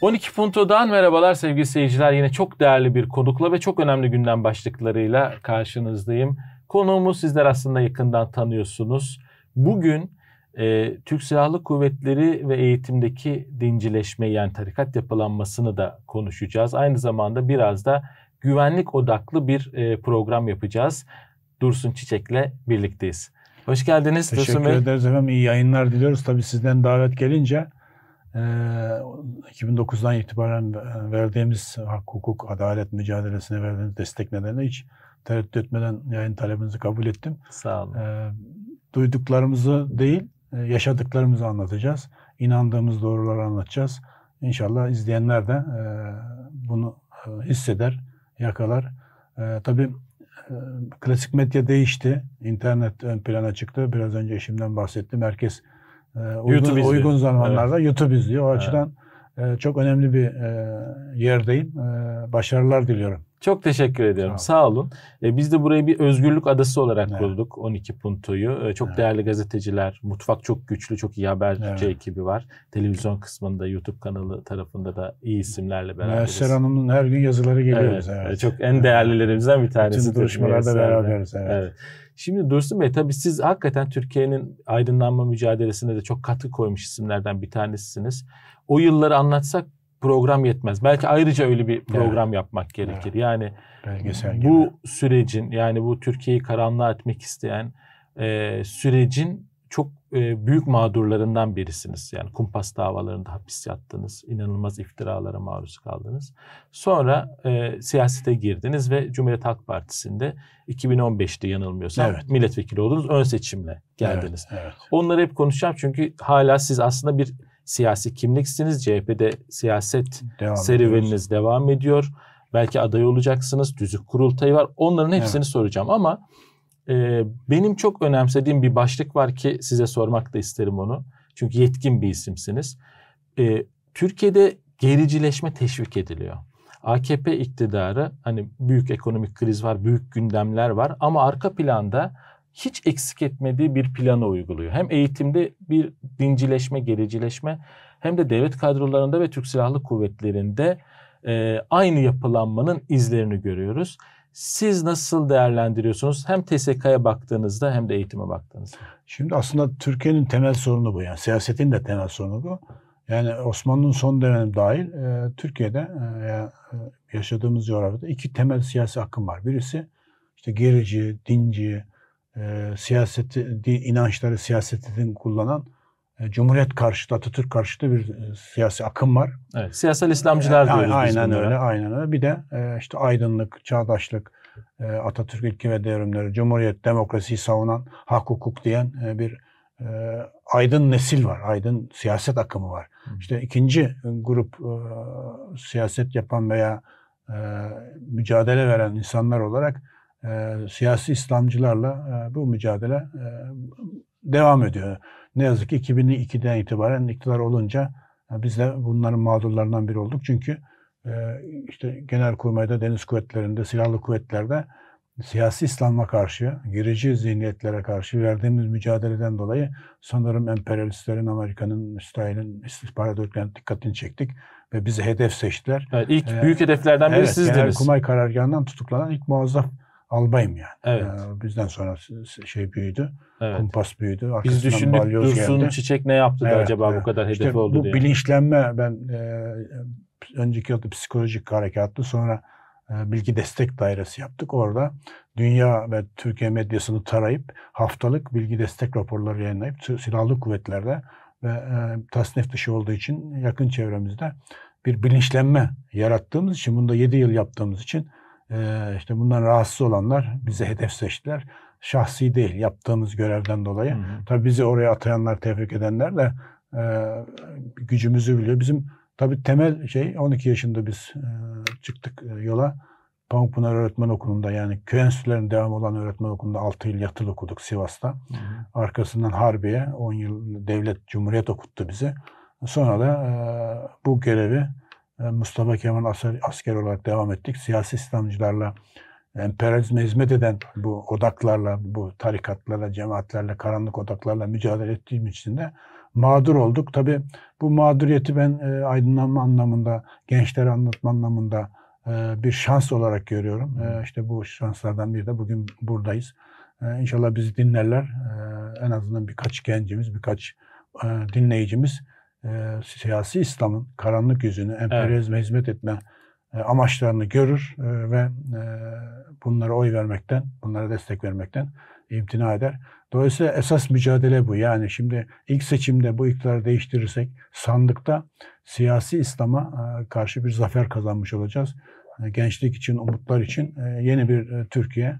12 Punto'dan merhabalar sevgili seyirciler. Yine çok değerli bir konukla ve çok önemli gündem başlıklarıyla karşınızdayım. Konuğumu sizler aslında yakından tanıyorsunuz. Bugün e, Türk Silahlı Kuvvetleri ve eğitimdeki dincileşme yani tarikat yapılanmasını da konuşacağız. Aynı zamanda biraz da güvenlik odaklı bir e, program yapacağız. Dursun Çiçek'le birlikteyiz. Hoş geldiniz Teşekkür Dursun Bey. Teşekkür ederiz efendim. İyi yayınlar diliyoruz. Tabii sizden davet gelince 2009'dan itibaren verdiğimiz hak, hukuk, adalet mücadelesine verdiğimiz destek nedeniyle hiç tereddüt etmeden yayın talebinizi kabul ettim. Sağ olun. Duyduklarımızı değil, yaşadıklarımızı anlatacağız. İnandığımız doğruları anlatacağız. İnşallah izleyenler de bunu hisseder, yakalar. Tabii klasik medya değişti. İnternet ön plana çıktı. Biraz önce eşimden bahsettim. Herkes ee, uygun, uygun zamanlarda evet. YouTube izliyor. O açıdan evet. Ee, çok önemli bir e, yerdeyim. Ee, başarılar diliyorum. Çok teşekkür ediyorum. Sağ olun. Sağ olun. E, biz de burayı bir özgürlük adası olarak evet. kurduk 12 Punto'yu. E, çok evet. değerli gazeteciler, mutfak çok güçlü, çok iyi haber evet. ekibi var. Televizyon kısmında, YouTube kanalı tarafında da iyi isimlerle beraberiz. Müesser Hanım'ın her gün yazıları geliyor evet. evet. çok en değerlilerimizden bir tanesi. Bütün duruşmalarda beraberiz. Evet. evet. Şimdi Dursun Bey tabii siz hakikaten Türkiye'nin aydınlanma mücadelesine de çok katkı koymuş isimlerden bir tanesisiniz o yılları anlatsak program yetmez. Belki ayrıca öyle bir program evet. yapmak gerekir. Evet. Yani Belgesel bu gibi. sürecin yani bu Türkiye'yi karanlığa etmek isteyen e, sürecin çok e, büyük mağdurlarından birisiniz. Yani kumpas davalarında hapis yattınız, inanılmaz iftiralara maruz kaldınız. Sonra e, siyasete girdiniz ve Cumhuriyet Halk Partisi'nde 2015'te yanılmıyorsam evet. milletvekili oldunuz, ön seçimle geldiniz. Evet, evet. Onları hep konuşacağım çünkü hala siz aslında bir siyasi kimliksiniz. CHP'de siyaset devam serüveniniz ediyoruz. devam ediyor. Belki aday olacaksınız. Düzük kurultayı var. Onların hepsini evet. soracağım ama e, benim çok önemsediğim bir başlık var ki size sormak da isterim onu. Çünkü yetkin bir isimsiniz. E, Türkiye'de gericileşme teşvik ediliyor. AKP iktidarı hani büyük ekonomik kriz var, büyük gündemler var ama arka planda hiç eksik etmediği bir plana uyguluyor. Hem eğitimde bir dincileşme, gericileşme hem de devlet kadrolarında ve Türk Silahlı Kuvvetleri'nde e, aynı yapılanmanın izlerini görüyoruz. Siz nasıl değerlendiriyorsunuz hem TSK'ya baktığınızda hem de eğitime baktığınızda? Şimdi aslında Türkiye'nin temel sorunu bu. Yani siyasetin de temel sorunu bu. Yani Osmanlı'nın son dönemi dahil e, Türkiye'de e, e yaşadığımız coğrafyada iki temel siyasi akım var. Birisi işte gerici, dinci, e, siyaseti, inançları siyasetini kullanan e, Cumhuriyet karşıtı, Atatürk karşıtı bir e, siyasi akım var. Evet, siyasal İslamcılar e, diyoruz Aynen öyle, aynen öyle. Bir de e, işte aydınlık, çağdaşlık, e, Atatürk ilki ve devrimleri, Cumhuriyet, demokrasiyi savunan, hak hukuk diyen e, bir e, aydın nesil var, aydın siyaset akımı var. Hı. İşte ikinci grup e, siyaset yapan veya e, mücadele veren insanlar olarak e, siyasi İslamcılarla e, bu mücadele e, devam ediyor. Ne yazık ki 2002'den itibaren iktidar olunca e, biz de bunların mağdurlarından biri olduk. Çünkü e, işte kurmayda Deniz Kuvvetleri'nde, Silahlı Kuvvetler'de siyasi İslam'a karşı, gerici zihniyetlere karşı verdiğimiz mücadeleden dolayı sanırım emperyalistlerin, Amerika'nın, İsrail'in istihbarat örgütlerinin dikkatini çektik ve bizi hedef seçtiler. Evet, ilk ee, büyük hedeflerden biri evet, sizdiniz. Genelkurmay karargahından tutuklanan ilk muazzam albayım yani. Evet. Ee, bizden sonra şey büyüdü. Evet. Kumpas büyüdü. Arkasından Biz düşündük Dursun geldi. Çiçek ne yaptı da acaba evet. bu kadar hedef işte oldu bu diye. Bu bilinçlenme ben e, önceki yılda psikolojik harekatlı sonra e, bilgi destek dairesi yaptık. Orada dünya ve Türkiye medyasını tarayıp haftalık bilgi destek raporları yayınlayıp silahlı kuvvetlerde ve e, tasnif dışı olduğu için yakın çevremizde bir bilinçlenme yarattığımız için bunu da 7 yıl yaptığımız için ee, işte bundan rahatsız olanlar bize hedef seçtiler. Şahsi değil yaptığımız görevden dolayı. Hı hı. Tabii bizi oraya atayanlar, tebrik edenler de e, gücümüzü biliyor. Bizim tabii temel şey 12 yaşında biz e, çıktık e, yola. Pamukpınar Öğretmen Okulu'nda yani köy enstitülerinin devamı olan öğretmen okulunda 6 yıl yatılı okuduk Sivas'ta. Hı hı. Arkasından Harbiye 10 yıl devlet cumhuriyet okuttu bizi. Sonra da e, bu görevi e, Mustafa Kemal asker olarak devam ettik. Siyasi İslamcılarla, emperyalizme hizmet eden bu odaklarla, bu tarikatlarla, cemaatlerle, karanlık odaklarla mücadele ettiğim için de mağdur olduk. Tabi bu mağduriyeti ben e, aydınlanma anlamında, gençlere anlatma anlamında e, bir şans olarak görüyorum. E, hmm. işte bu şanslardan biri de bugün buradayız. E, inşallah bizi dinlerler. E, en azından birkaç gencimiz, birkaç e, dinleyicimiz e, siyasi İslam'ın karanlık yüzünü, emperyalizme evet. hizmet etme e, amaçlarını görür e, ve e, bunlara oy vermekten, bunlara destek vermekten imtina eder. Dolayısıyla esas mücadele bu. Yani şimdi ilk seçimde bu iktidarı değiştirirsek sandıkta siyasi İslam'a e, karşı bir zafer kazanmış olacağız. E, gençlik için, umutlar için e, yeni bir Türkiye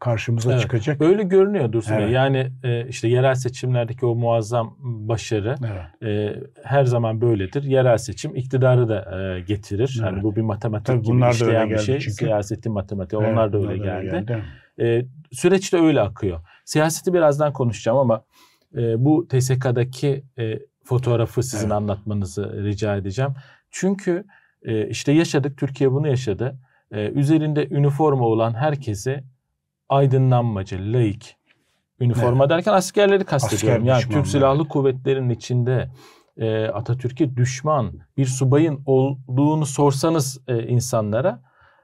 karşımıza evet. çıkacak. Öyle görünüyor Dursun evet. Bey. Yani e, işte yerel seçimlerdeki o muazzam başarı evet. e, her zaman böyledir. Yerel seçim iktidarı da e, getirir. Hani evet. Yani bu bir matematik Tabii gibi bunlar işleyen da öyle bir şey. Çünkü. Siyaseti matematiği evet, onlar da öyle geldi. geldi. E, süreç de öyle akıyor. Siyaseti birazdan konuşacağım ama e, bu TSK'daki e, fotoğrafı sizin evet. anlatmanızı rica edeceğim. Çünkü e, işte yaşadık, Türkiye bunu yaşadı. E, üzerinde üniforma olan herkesi aydınlanmacı, laik. Üniforma evet. derken askerleri kastediyorum. Asker yani Türk Silahlı evet. Kuvvetleri'nin içinde e, Atatürk'e düşman bir subayın olduğunu sorsanız e, insanlara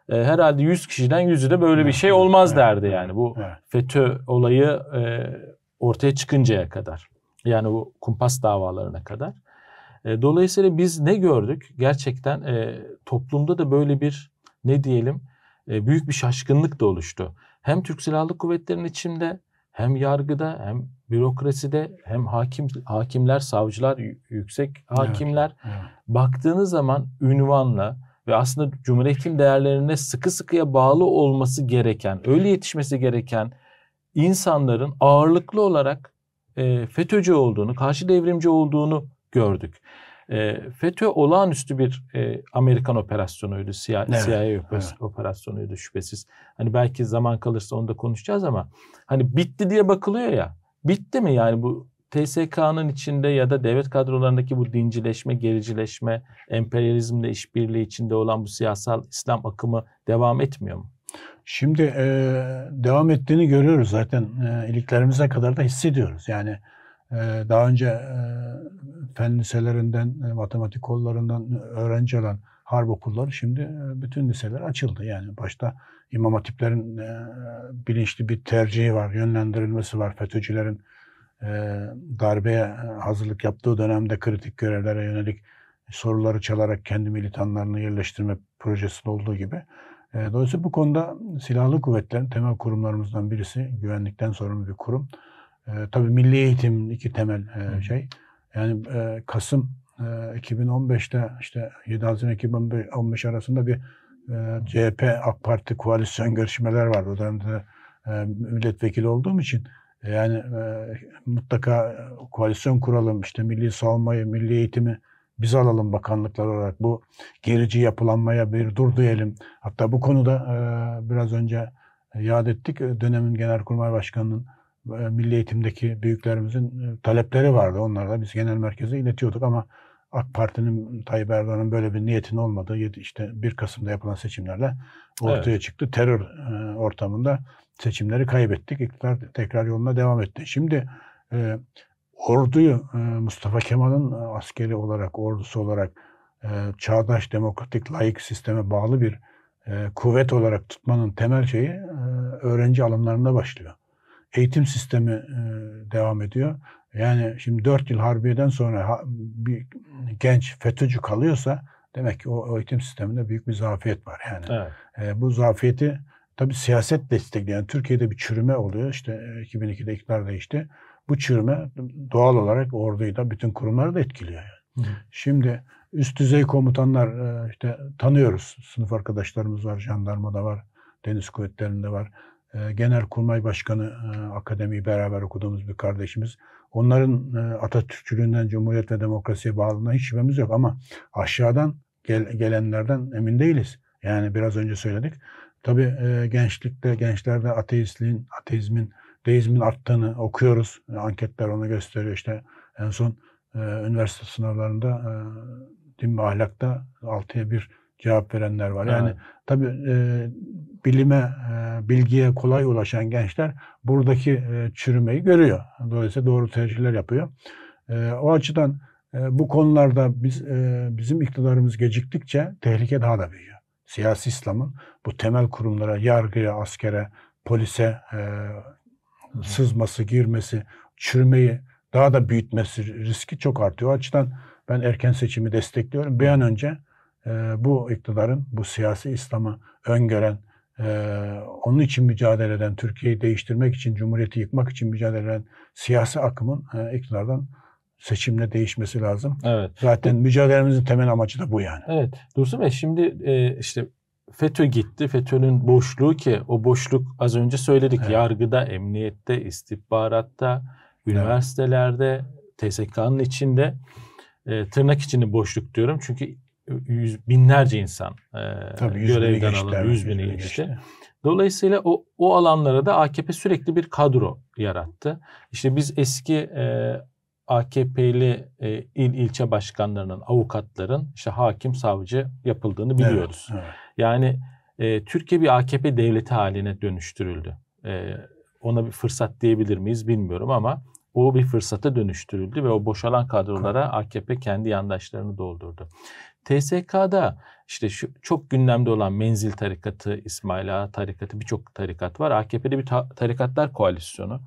e, herhalde 100 kişiden 100'ü de böyle evet. bir şey olmaz evet. derdi yani. Bu evet. FETÖ olayı e, ortaya çıkıncaya kadar. Yani bu kumpas davalarına kadar. E, dolayısıyla biz ne gördük? Gerçekten e, toplumda da böyle bir ne diyelim e, büyük bir şaşkınlık da oluştu hem Türk Silahlı Kuvvetleri'nin içinde hem yargıda hem bürokraside hem hakim hakimler, savcılar, yüksek hakimler evet, evet. baktığınız zaman ünvanla ve aslında cumhuriyetin değerlerine sıkı sıkıya bağlı olması gereken, öyle yetişmesi gereken insanların ağırlıklı olarak e, FETÖ'cü olduğunu, karşı devrimci olduğunu gördük. Ee, FETÖ olağanüstü bir e, Amerikan operasyonuydu. CIA, evet, CIA evet. operasyonuydu şüphesiz. Hani belki zaman kalırsa onu da konuşacağız ama hani bitti diye bakılıyor ya. Bitti mi yani bu TSK'nın içinde ya da devlet kadrolarındaki bu dincileşme, gericileşme, emperyalizmle işbirliği içinde olan bu siyasal İslam akımı devam etmiyor mu? Şimdi e, devam ettiğini görüyoruz zaten. E, iliklerimize kadar da hissediyoruz. Yani ee, daha önce e, fen liselerinden, e, matematik kollarından öğrenci alan harp okulları şimdi e, bütün liseler açıldı. Yani başta İmam Hatiplerin bilinçli bir tercihi var, yönlendirilmesi var. FETÖ'cülerin darbeye hazırlık yaptığı dönemde kritik görevlere yönelik soruları çalarak kendi militanlarını yerleştirme projesi olduğu gibi. Dolayısıyla bu konuda silahlı kuvvetlerin temel kurumlarımızdan birisi, güvenlikten sorumlu bir kurum. E, tabii milli eğitim iki temel e, şey. Yani e, Kasım e, 2015'te işte 7 Haziran 2015 arasında bir e, CHP AK Parti koalisyon görüşmeler vardı. O dönemde e, milletvekili olduğum için e, yani e, mutlaka e, koalisyon kuralım işte milli savunmayı, milli eğitimi biz alalım bakanlıklar olarak bu gerici yapılanmaya bir dur diyelim. Hatta bu konuda e, biraz önce e, yad ettik dönemin Genelkurmay Başkanı'nın milli eğitimdeki büyüklerimizin e, talepleri vardı. Onları da biz genel merkeze iletiyorduk ama AK Parti'nin Tayyip Erdoğan'ın böyle bir niyetin olmadığı işte 1 Kasım'da yapılan seçimlerle ortaya evet. çıktı. Terör e, ortamında seçimleri kaybettik. İktidar tekrar yoluna devam etti. Şimdi e, orduyu e, Mustafa Kemal'ın e, askeri olarak, ordusu olarak e, çağdaş, demokratik, layık sisteme bağlı bir e, kuvvet olarak tutmanın temel şeyi e, öğrenci alımlarında başlıyor eğitim sistemi e, devam ediyor. Yani şimdi 4 yıl harbiyeden sonra bir genç FETÖ'cü kalıyorsa demek ki o, eğitim sisteminde büyük bir zafiyet var yani. Evet. E, bu zafiyeti tabii siyaset destekliyor yani Türkiye'de bir çürüme oluyor. İşte 2002'de e, iktidar değişti. Bu çürüme doğal olarak orduyu da bütün kurumları da etkiliyor. Yani. Şimdi üst düzey komutanlar işte tanıyoruz. Sınıf arkadaşlarımız var, jandarma da var, deniz kuvvetlerinde var. Ee, Genelkurmay Başkanı e, Akademi'yi beraber okuduğumuz bir kardeşimiz. Onların e, Atatürkçülüğünden, Cumhuriyet ve demokrasiye bağlılığından hiç şüphemiz yok ama aşağıdan gel, gelenlerden emin değiliz. Yani biraz önce söyledik. Tabii e, gençlikte, gençlerde ateistliğin, ateizmin, deizmin arttığını okuyoruz. Anketler onu gösteriyor İşte En son üniversite sınavlarında din ve ahlakta 6'ya 1 cevap verenler var. Yani evet. tabii e, bilime, e, bilgiye kolay ulaşan gençler buradaki e, çürümeyi görüyor. Dolayısıyla doğru tercihler yapıyor. E, o açıdan e, bu konularda biz e, bizim iktidarımız geciktikçe tehlike daha da büyüyor. Siyasi İslam'ın bu temel kurumlara, yargıya, askere, polise e, sızması, girmesi, çürümeyi daha da büyütmesi riski çok artıyor. O açıdan ben erken seçimi destekliyorum. Bir an önce ee, bu iktidarın, bu siyasi İslam'ı öngören, e, onun için mücadele eden, Türkiye'yi değiştirmek için, Cumhuriyeti yıkmak için mücadele eden siyasi akımın e, iktidardan seçimle değişmesi lazım. Evet. Zaten mücadelemizin temel amacı da bu yani. Evet. Dursun Bey şimdi e, işte FETÖ gitti. FETÖ'nün boşluğu ki o boşluk az önce söyledik. Evet. Yargıda, emniyette, istihbaratta, üniversitelerde, evet. TSK'nın içinde tırnak içinde boşluk diyorum. Çünkü yüz binlerce insan e, Tabii, görevden alındı, yüz bini geçti. Dolayısıyla o, o alanlara da AKP sürekli bir kadro yarattı. İşte biz eski e, AKP'li e, il ilçe başkanlarının, avukatların işte hakim, savcı yapıldığını biliyoruz. Evet, evet. Yani e, Türkiye bir AKP devleti haline dönüştürüldü. E, ona bir fırsat diyebilir miyiz bilmiyorum ama o bir fırsata dönüştürüldü ve o boşalan kadrolara AKP kendi yandaşlarını doldurdu. TSK'da işte şu çok gündemde olan Menzil Tarikatı, İsmail Ağa Tarikatı birçok tarikat var. AKP'de bir ta- tarikatlar koalisyonu.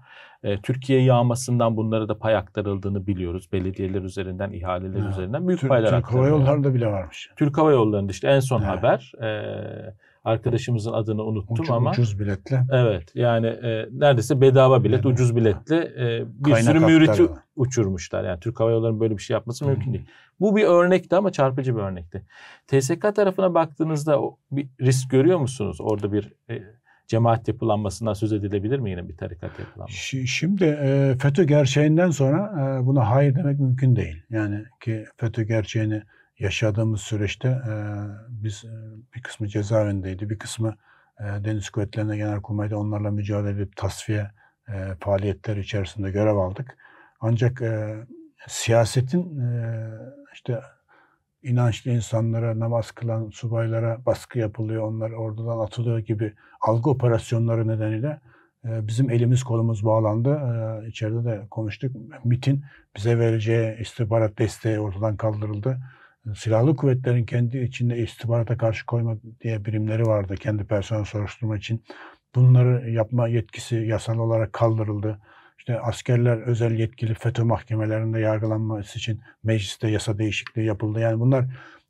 E, Türkiye yağmasından bunlara da pay aktarıldığını biliyoruz. Belediyeler üzerinden, ihaleler ha. üzerinden büyük Türk, paylar Türk aktarılıyor. Türk Hava Yolları'nda bile varmış. Türk Hava Yolları'nda işte en son ha. haber. E, arkadaşımızın adını unuttum ucuz, ama. Ucuz biletle. Evet yani e, neredeyse bedava bilet, yani, ucuz biletle e, bir sürü müriti uçurmuşlar. Yani Türk Hava Yolları'nın böyle bir şey yapması hmm. mümkün değil. Bu bir örnekti ama çarpıcı bir örnekti. TSK tarafına baktığınızda bir risk görüyor musunuz? Orada bir e, cemaat yapılanmasından söz edilebilir mi yine bir tarikat yapılanması? Şimdi e, FETÖ gerçeğinden sonra e, buna hayır demek mümkün değil. Yani ki FETÖ gerçeğini yaşadığımız süreçte e, biz bir kısmı cezaevindeydi, bir kısmı e, Deniz Kuvvetleri'ne Genelkurmay'da onlarla mücadele edip tasfiye e, faaliyetleri içerisinde görev aldık. Ancak e, siyasetin e, işte inançlı insanlara, namaz kılan subaylara baskı yapılıyor, onlar oradan atılıyor gibi algı operasyonları nedeniyle e, bizim elimiz kolumuz bağlandı. E, içeride de konuştuk. MIT'in bize vereceği istihbarat desteği ortadan kaldırıldı silahlı kuvvetlerin kendi içinde istihbarata karşı koyma diye birimleri vardı kendi personel soruşturma için. Bunları yapma yetkisi yasal olarak kaldırıldı. İşte askerler özel yetkili FETÖ mahkemelerinde yargılanması için mecliste yasa değişikliği yapıldı. Yani bunlar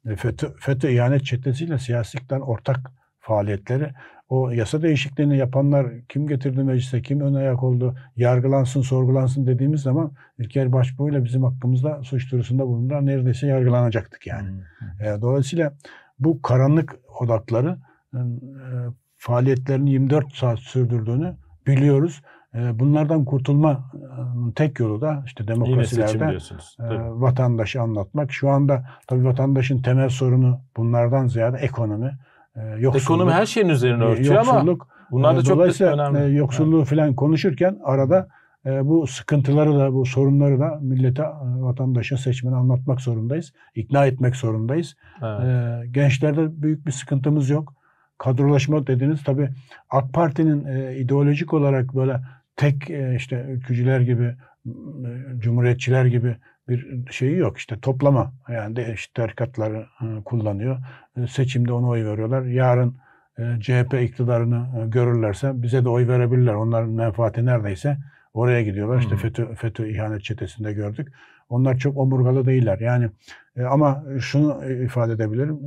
e, FETÖ, FETÖ ihanet çetesiyle siyasetten ortak faaliyetleri o yasa değişikliğini yapanlar kim getirdi meclise, kim ön ayak oldu, yargılansın, sorgulansın dediğimiz zaman İlker Başbuğ ile bizim hakkımızda suç duyurusunda bulundular. Neredeyse yargılanacaktık yani. Hmm. hmm. E, dolayısıyla bu karanlık odakları e, faaliyetlerini 24 saat sürdürdüğünü biliyoruz. E, bunlardan kurtulma tek yolu da işte demokrasilerde vatandaşı anlatmak. Şu anda tabii vatandaşın temel sorunu bunlardan ziyade ekonomi. Ee, yoksulluk. Ekonomi her şeyin üzerine örtüyor yoksulluk, ama bunlar da e, çok önemli. E, yoksulluğu yani. falan konuşurken arada e, bu sıkıntıları da bu sorunları da millete, vatandaşa, seçmene anlatmak zorundayız. İkna etmek zorundayız. Evet. Gençlerde büyük bir sıkıntımız yok. Kadrolaşma dediniz tabi. AK Parti'nin ideolojik olarak böyle tek işte ülkücüler gibi cumhuriyetçiler gibi bir şeyi yok. işte toplama yani de işte tarikatları e, kullanıyor. E, seçimde ona oy veriyorlar. Yarın e, CHP iktidarını görürlerse bize de oy verebilirler. Onların menfaati neredeyse oraya gidiyorlar. İşte hmm. FETÖ, FETÖ ihanet çetesinde gördük. Onlar çok omurgalı değiller. Yani ama şunu ifade edebilirim.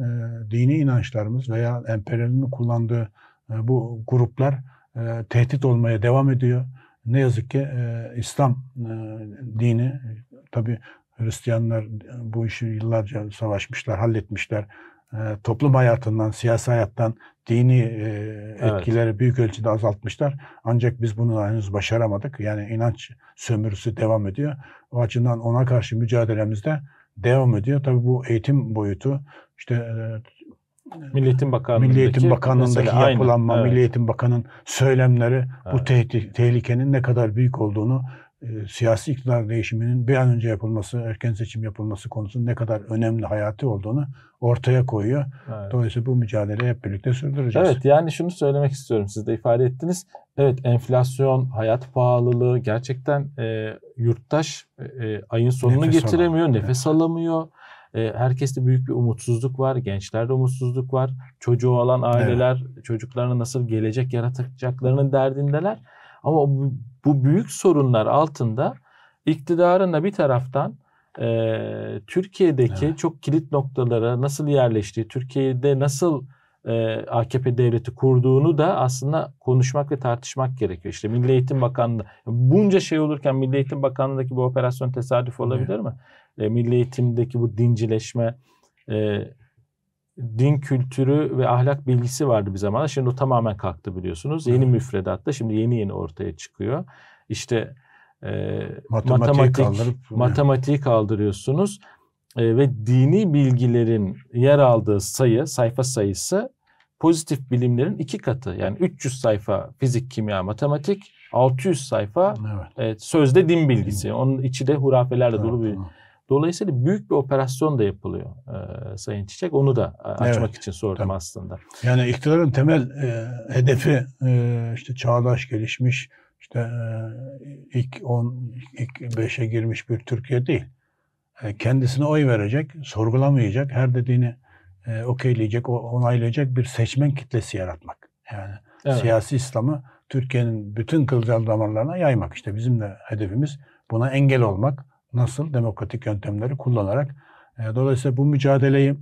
Dini inançlarımız veya emperyalizmin kullandığı bu gruplar tehdit olmaya devam ediyor ne yazık ki e, İslam e, dini tabi Hristiyanlar e, bu işi yıllarca savaşmışlar, halletmişler. E, toplum hayatından, siyasi hayattan dini e, etkileri evet. büyük ölçüde azaltmışlar. Ancak biz bunu henüz başaramadık. Yani inanç sömürüsü devam ediyor. O açıdan ona karşı mücadelemizde devam ediyor. Tabii bu eğitim boyutu, işte e, Milliyetin Bakanlığı'ndaki Milli Eğitim Bakanlığı'ndaki mesela, yapılanma, aynen, Milli Eğitim Bakanı'nın söylemleri evet. bu tehdit, tehlikenin ne kadar büyük olduğunu e, siyasi iktidar değişiminin bir an önce yapılması, erken seçim yapılması konusunun ne kadar önemli, hayati olduğunu ortaya koyuyor. Evet. Dolayısıyla bu mücadeleyi hep birlikte sürdüreceğiz. Evet yani şunu söylemek istiyorum. Siz de ifade ettiniz. Evet enflasyon, hayat pahalılığı gerçekten e, yurttaş e, e ayın sonunu nefes getiremiyor, alamıyor. nefes evet. alamıyor herkeste büyük bir umutsuzluk var. Gençlerde umutsuzluk var. Çocuğu olan aileler evet. çocuklarına nasıl gelecek yaratacaklarının derdindeler. Ama bu, bu büyük sorunlar altında iktidarın da bir taraftan e, Türkiye'deki evet. çok kilit noktalara nasıl yerleştiği, Türkiye'de nasıl e, AKP devleti kurduğunu da aslında konuşmak ve tartışmak gerekiyor. İşte Milli Eğitim Bakanlığı bunca şey olurken Milli Eğitim Bakanlığı'ndaki bu operasyon tesadüf olabilir evet. mi? e, milli eğitimdeki bu dincileşme, e, din kültürü ve ahlak bilgisi vardı bir zamanlar. Şimdi o tamamen kalktı biliyorsunuz. Yeni evet. müfredatta şimdi yeni yeni ortaya çıkıyor. İşte e, matematik, kaldırıp, matematiği kaldırıyorsunuz e, ve dini bilgilerin yer aldığı sayı, sayfa sayısı pozitif bilimlerin iki katı. Yani 300 sayfa fizik, kimya, matematik, 600 sayfa evet. e, sözde din bilgisi. Onun içi de hurafelerle evet, dolu bir tamam. Dolayısıyla büyük bir operasyon da yapılıyor e, Sayın Çiçek. Onu da e, açmak evet, için sordum tabii. aslında. Yani iktidarın temel e, hedefi e, işte çağdaş gelişmiş, işte e, ilk 10, ilk 5'e girmiş bir Türkiye değil. E, kendisine oy verecek, sorgulamayacak, her dediğini e, okeyleyecek, onaylayacak bir seçmen kitlesi yaratmak. Yani evet. siyasi İslam'ı Türkiye'nin bütün kılcal damarlarına yaymak. İşte bizim de hedefimiz buna engel olmak Nasıl? Demokratik yöntemleri kullanarak. E, dolayısıyla bu mücadeleyi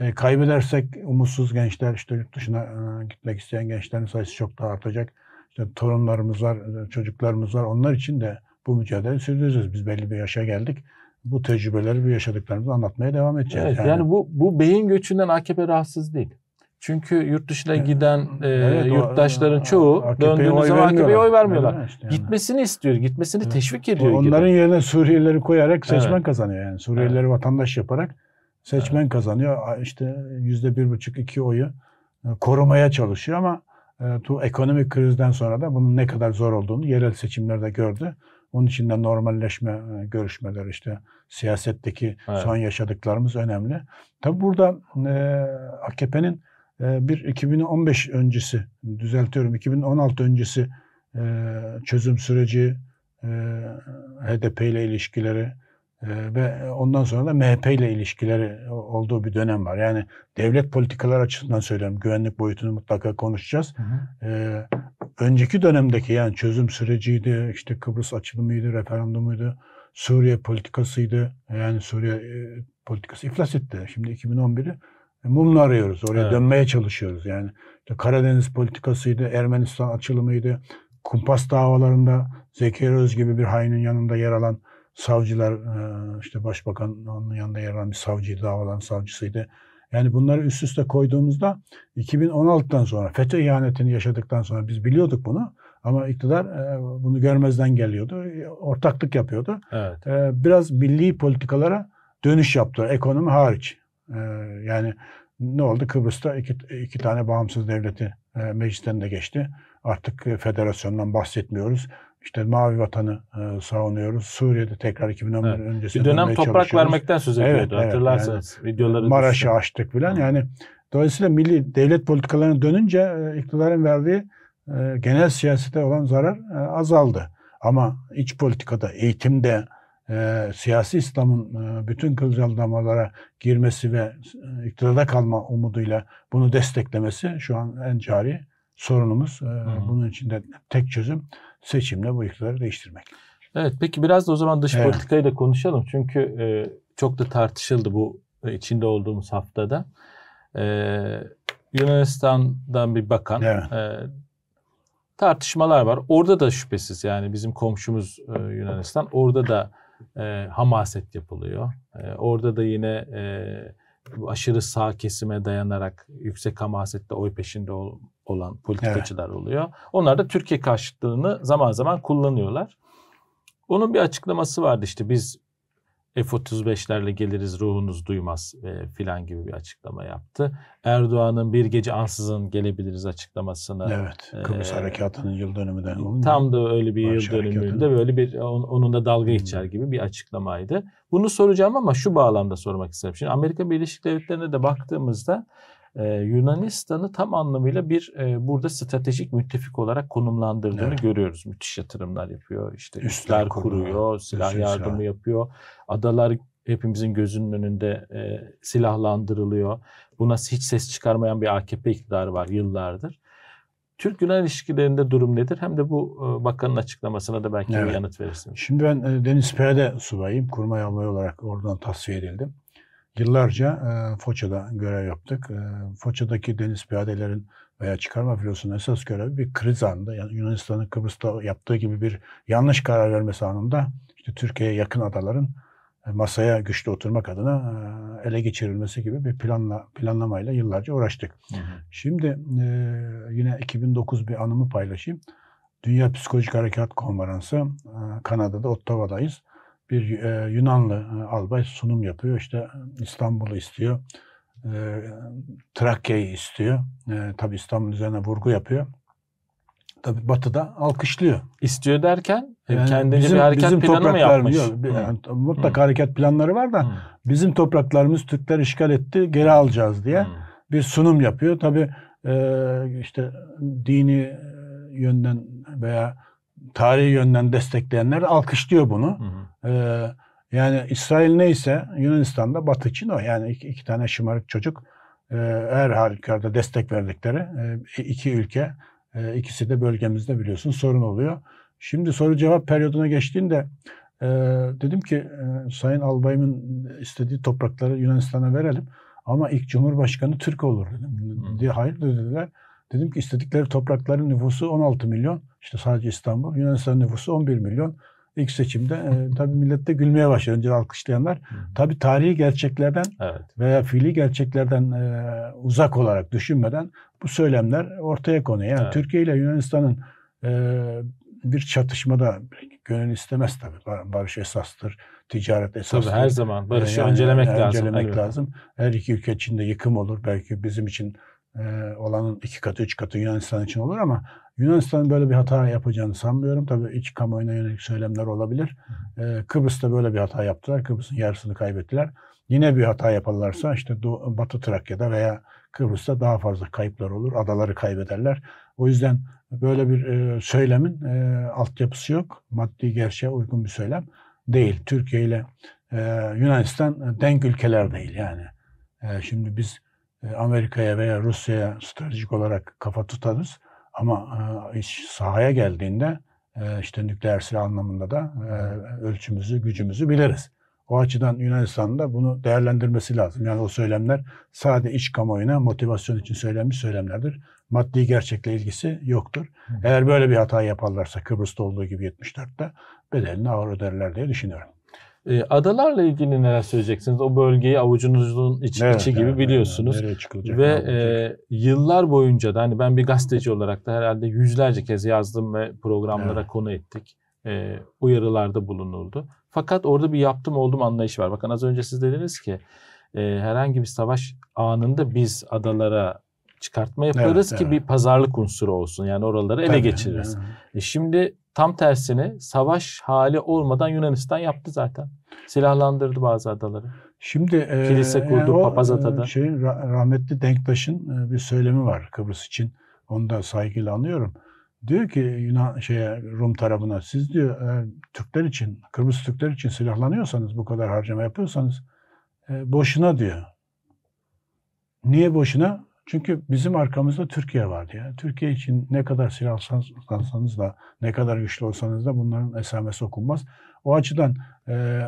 e, kaybedersek umutsuz gençler, işte yurt dışına e, gitmek isteyen gençlerin sayısı çok daha artacak. İşte torunlarımız var, e, çocuklarımız var. Onlar için de bu mücadeleyi sürdüreceğiz. Biz belli bir yaşa geldik. Bu tecrübeleri, bu yaşadıklarımızı anlatmaya devam edeceğiz. Evet, yani, yani bu, bu beyin göçünden AKP rahatsız değil. Çünkü yurt dışına e, giden e, evet, yurttaşların o, çoğu döndüğünüz zaman AKP'ye oy vermiyorlar. Işte yani. Gitmesini istiyor, gitmesini evet. teşvik ediyor. Onların gibi. yerine Suriyelileri koyarak seçmen evet. kazanıyor yani. Suriyelileri evet. vatandaş yaparak seçmen evet. kazanıyor. İşte yüzde bir buçuk iki oyu e, korumaya çalışıyor ama e, bu ekonomik krizden sonra da bunun ne kadar zor olduğunu yerel seçimlerde gördü. Onun için de normalleşme görüşmeleri işte siyasetteki evet. son yaşadıklarımız önemli. Tabi burada e, AKP'nin ee, bir 2015 öncesi, düzeltiyorum 2016 öncesi e, çözüm süreci, e, HDP ile ilişkileri e, ve ondan sonra da MHP ile ilişkileri olduğu bir dönem var. Yani devlet politikalar açısından söylüyorum. Güvenlik boyutunu mutlaka konuşacağız. Hı hı. Önceki dönemdeki yani çözüm süreciydi, işte Kıbrıs açılımıydı, referandumuydu, Suriye politikasıydı. Yani Suriye politikası iflas etti. Şimdi 2011'i mumla arıyoruz. Oraya evet. dönmeye çalışıyoruz. Yani işte Karadeniz politikasıydı, Ermenistan açılımıydı. Kumpas davalarında Zeki Öz gibi bir hainin yanında yer alan savcılar, e, işte başbakanın yanında yer alan bir savcıyı davalan savcısıydı. Yani bunları üst üste koyduğumuzda 2016'dan sonra FETÖ ihanetini yaşadıktan sonra biz biliyorduk bunu. Ama iktidar e, bunu görmezden geliyordu. Ortaklık yapıyordu. Evet. E, biraz milli politikalara dönüş yaptılar. Ekonomi hariç yani ne oldu? Kıbrıs'ta iki, iki tane bağımsız devleti meclisten de geçti. Artık federasyondan bahsetmiyoruz. İşte mavi vatanı e, savunuyoruz. Suriye'de tekrar 2011 evet. öncesinde Bir dönem toprak vermekten söz ediyordu evet, evet, hatırlarsanız. Yani, videoları Maraş'ı açtık filan. Yani dolayısıyla milli devlet politikalarına dönünce e, iktidarın verdiği e, genel siyasete olan zarar e, azaldı. Ama iç politikada, eğitimde, e, siyasi İslam'ın e, bütün kıvraldamalara girmesi ve e, iktidarda kalma umuduyla bunu desteklemesi şu an en cari sorunumuz. E, hmm. bunun için de tek çözüm seçimle bu iktidarı değiştirmek. Evet peki biraz da o zaman dış evet. politikayı da konuşalım. Çünkü e, çok da tartışıldı bu e, içinde olduğumuz haftada. E, Yunanistan'dan bir bakan evet. e, tartışmalar var. Orada da şüphesiz yani bizim komşumuz e, Yunanistan. Orada da e, ee, hamaset yapılıyor. E, orada da yine e, aşırı sağ kesime dayanarak yüksek hamasette oy peşinde ol, olan politikacılar evet. oluyor. Onlar da Türkiye karşıtlığını zaman zaman kullanıyorlar. Onun bir açıklaması vardı işte biz F-35'lerle geliriz ruhunuz duymaz e, filan gibi bir açıklama yaptı. Erdoğan'ın bir gece ansızın gelebiliriz açıklamasını. Evet e, Kıbrıs e, Harekatı'nın yıl dönümü de. Tam da öyle bir yıl dönümünde böyle bir on, onun da dalga hmm. geçer gibi bir açıklamaydı. Bunu soracağım ama şu bağlamda sormak isterim. Şimdi Amerika Birleşik Devletleri'ne de baktığımızda ee, Yunanistan'ı tam anlamıyla bir e, burada stratejik müttefik olarak konumlandırdığını evet. görüyoruz. Müthiş yatırımlar yapıyor. işte üstler, kuruyor, silah Üstün yardımı silah. Şey. yapıyor. Adalar hepimizin gözünün önünde e, silahlandırılıyor. Buna hiç ses çıkarmayan bir AKP iktidarı var yıllardır. Türk-Yunan ilişkilerinde durum nedir? Hem de bu e, bakanın açıklamasına da belki evet. bir yanıt verirsin. Şimdi ben Deniz P'de subayım. Kurmay albayı olarak oradan tasfiye edildim. Yıllarca e, Foça'da görev yaptık. E, Foça'daki deniz piyadelerin veya çıkarma filosunun esas görevi bir kriz anında yani Yunanistan'ın Kıbrıs'ta yaptığı gibi bir yanlış karar vermesi anında işte Türkiye'ye yakın adaların e, masaya güçlü oturmak adına e, ele geçirilmesi gibi bir planla planlamayla yıllarca uğraştık. Hı hı. Şimdi e, yine 2009 bir anımı paylaşayım. Dünya Psikolojik Harekat Konferansı Kanada'da Ottawa'dayız bir e, Yunanlı e, albay sunum yapıyor. İşte İstanbul'u istiyor. E, Trakya'yı istiyor. E, tabii İstanbul üzerine vurgu yapıyor. tabi Batı'da alkışlıyor. İstiyor derken e, yani kendince bizim, bir hareket bizim planı mı yapmış? Yok, hmm. yani, mutlaka hmm. hareket planları var da hmm. bizim topraklarımız Türkler işgal etti geri alacağız diye hmm. bir sunum yapıyor. tabi e, işte dini yönden veya tarihi yönden destekleyenler alkışlıyor bunu. Hı hı. Ee, yani İsrail neyse Yunanistan'da Batı için o. Yani iki, iki tane şımarık çocuk e, her halükarda destek verdikleri e, iki ülke. E, ikisi de bölgemizde biliyorsun sorun oluyor. Şimdi soru cevap periyoduna geçtiğinde e, dedim ki e, Sayın Albayım'ın istediği toprakları Yunanistan'a verelim. Ama ilk Cumhurbaşkanı Türk olur dedim. Hı. Hayır dediler. Dedim ki istedikleri toprakların nüfusu 16 milyon. İşte sadece İstanbul. Yunanistan nüfusu 11 milyon. İlk seçimde e, tabii millette gülmeye başlıyor, Önce alkışlayanlar. Tabii tarihi gerçeklerden evet. veya fiili gerçeklerden e, uzak olarak düşünmeden bu söylemler ortaya konuyor. Yani evet. Türkiye ile Yunanistan'ın e, bir çatışmada gönül istemez tabii. Barış şey esastır, ticaret esastır. Tabii her zaman barışı yani, öncelemek yani, lazım. lazım. Her iki ülke içinde yıkım olur. Belki bizim için e, olanın iki katı, üç katı Yunanistan için olur ama Yunanistan böyle bir hata yapacağını sanmıyorum. Tabii iç kamuoyuna yönelik söylemler olabilir. Ee, Kıbrıs'ta böyle bir hata yaptılar. Kıbrıs'ın yarısını kaybettiler. Yine bir hata yaparlarsa işte Batı Trakya'da veya Kıbrıs'ta daha fazla kayıplar olur. Adaları kaybederler. O yüzden böyle bir e, söylemin e, altyapısı yok. Maddi gerçeğe uygun bir söylem değil. Türkiye ile e, Yunanistan denk ülkeler değil yani. E, şimdi biz e, Amerika'ya veya Rusya'ya stratejik olarak kafa tutarız. Ama e, iş sahaya geldiğinde e, işte nükleer silah anlamında da e, ölçümüzü, gücümüzü biliriz. O açıdan Yunanistan'ın da bunu değerlendirmesi lazım. Yani o söylemler sadece iç kamuoyuna motivasyon için söylenmiş söylemlerdir. Maddi gerçekle ilgisi yoktur. Eğer böyle bir hata yaparlarsa Kıbrıs'ta olduğu gibi 74'te bedelini ağır öderler diye düşünüyorum. Ee, adalarla ilgili neler söyleyeceksiniz? O bölgeyi avucunuzun içi, evet, içi gibi evet, biliyorsunuz. Evet, nereye ve e, yıllar boyunca da hani ben bir gazeteci olarak da herhalde yüzlerce kez yazdım ve programlara evet. konu ettik. E, uyarılarda bulunuldu. Fakat orada bir yaptım oldum anlayış var. Bakın az önce siz dediniz ki e, herhangi bir savaş anında biz adalara çıkartma yaparız evet, ki evet. bir pazarlık unsuru olsun. Yani oraları ele Tabii, geçiririz. Evet. E şimdi tam tersini savaş hali olmadan Yunanistan yaptı zaten. Silahlandırdı bazı adaları. Şimdi e, kilise kurdu yani e, o, Papazatada. E, şeyin rahmetli Denktaş'ın bir söylemi var Kıbrıs için. Onu da saygıyla anıyorum. Diyor ki Yunan şeye Rum tarafına siz diyor eğer Türkler için Kıbrıs Türkler için silahlanıyorsanız bu kadar harcama yapıyorsanız e, boşuna diyor. Niye boşuna? Çünkü bizim arkamızda Türkiye vardı ya. Türkiye için ne kadar silahlansanız da, ne kadar güçlü olsanız da bunların esamesi okunmaz. O açıdan e,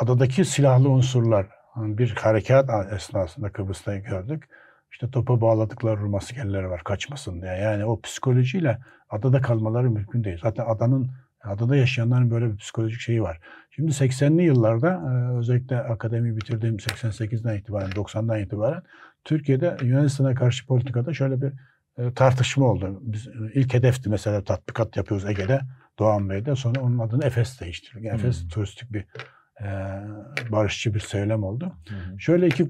adadaki silahlı unsurlar, hani bir harekat esnasında Kıbrıs'ta gördük. İşte topa bağladıkları Rum askerleri var kaçmasın diye. Yani o psikolojiyle adada kalmaları mümkün değil. Zaten adanın Adada yaşayanların böyle bir psikolojik şeyi var. Şimdi 80'li yıllarda e, özellikle akademi bitirdiğim 88'den itibaren 90'dan itibaren Türkiye'de Yunanistan'a karşı politikada şöyle bir e, tartışma oldu. Biz e, ilk hedefti mesela tatbikat yapıyoruz Ege'de Doğan Bey'de. Sonra onun adını Efes değiştirdik. hmm. Efes turistik bir e, barışçı bir söylem oldu. Hmm. Şöyle iki e,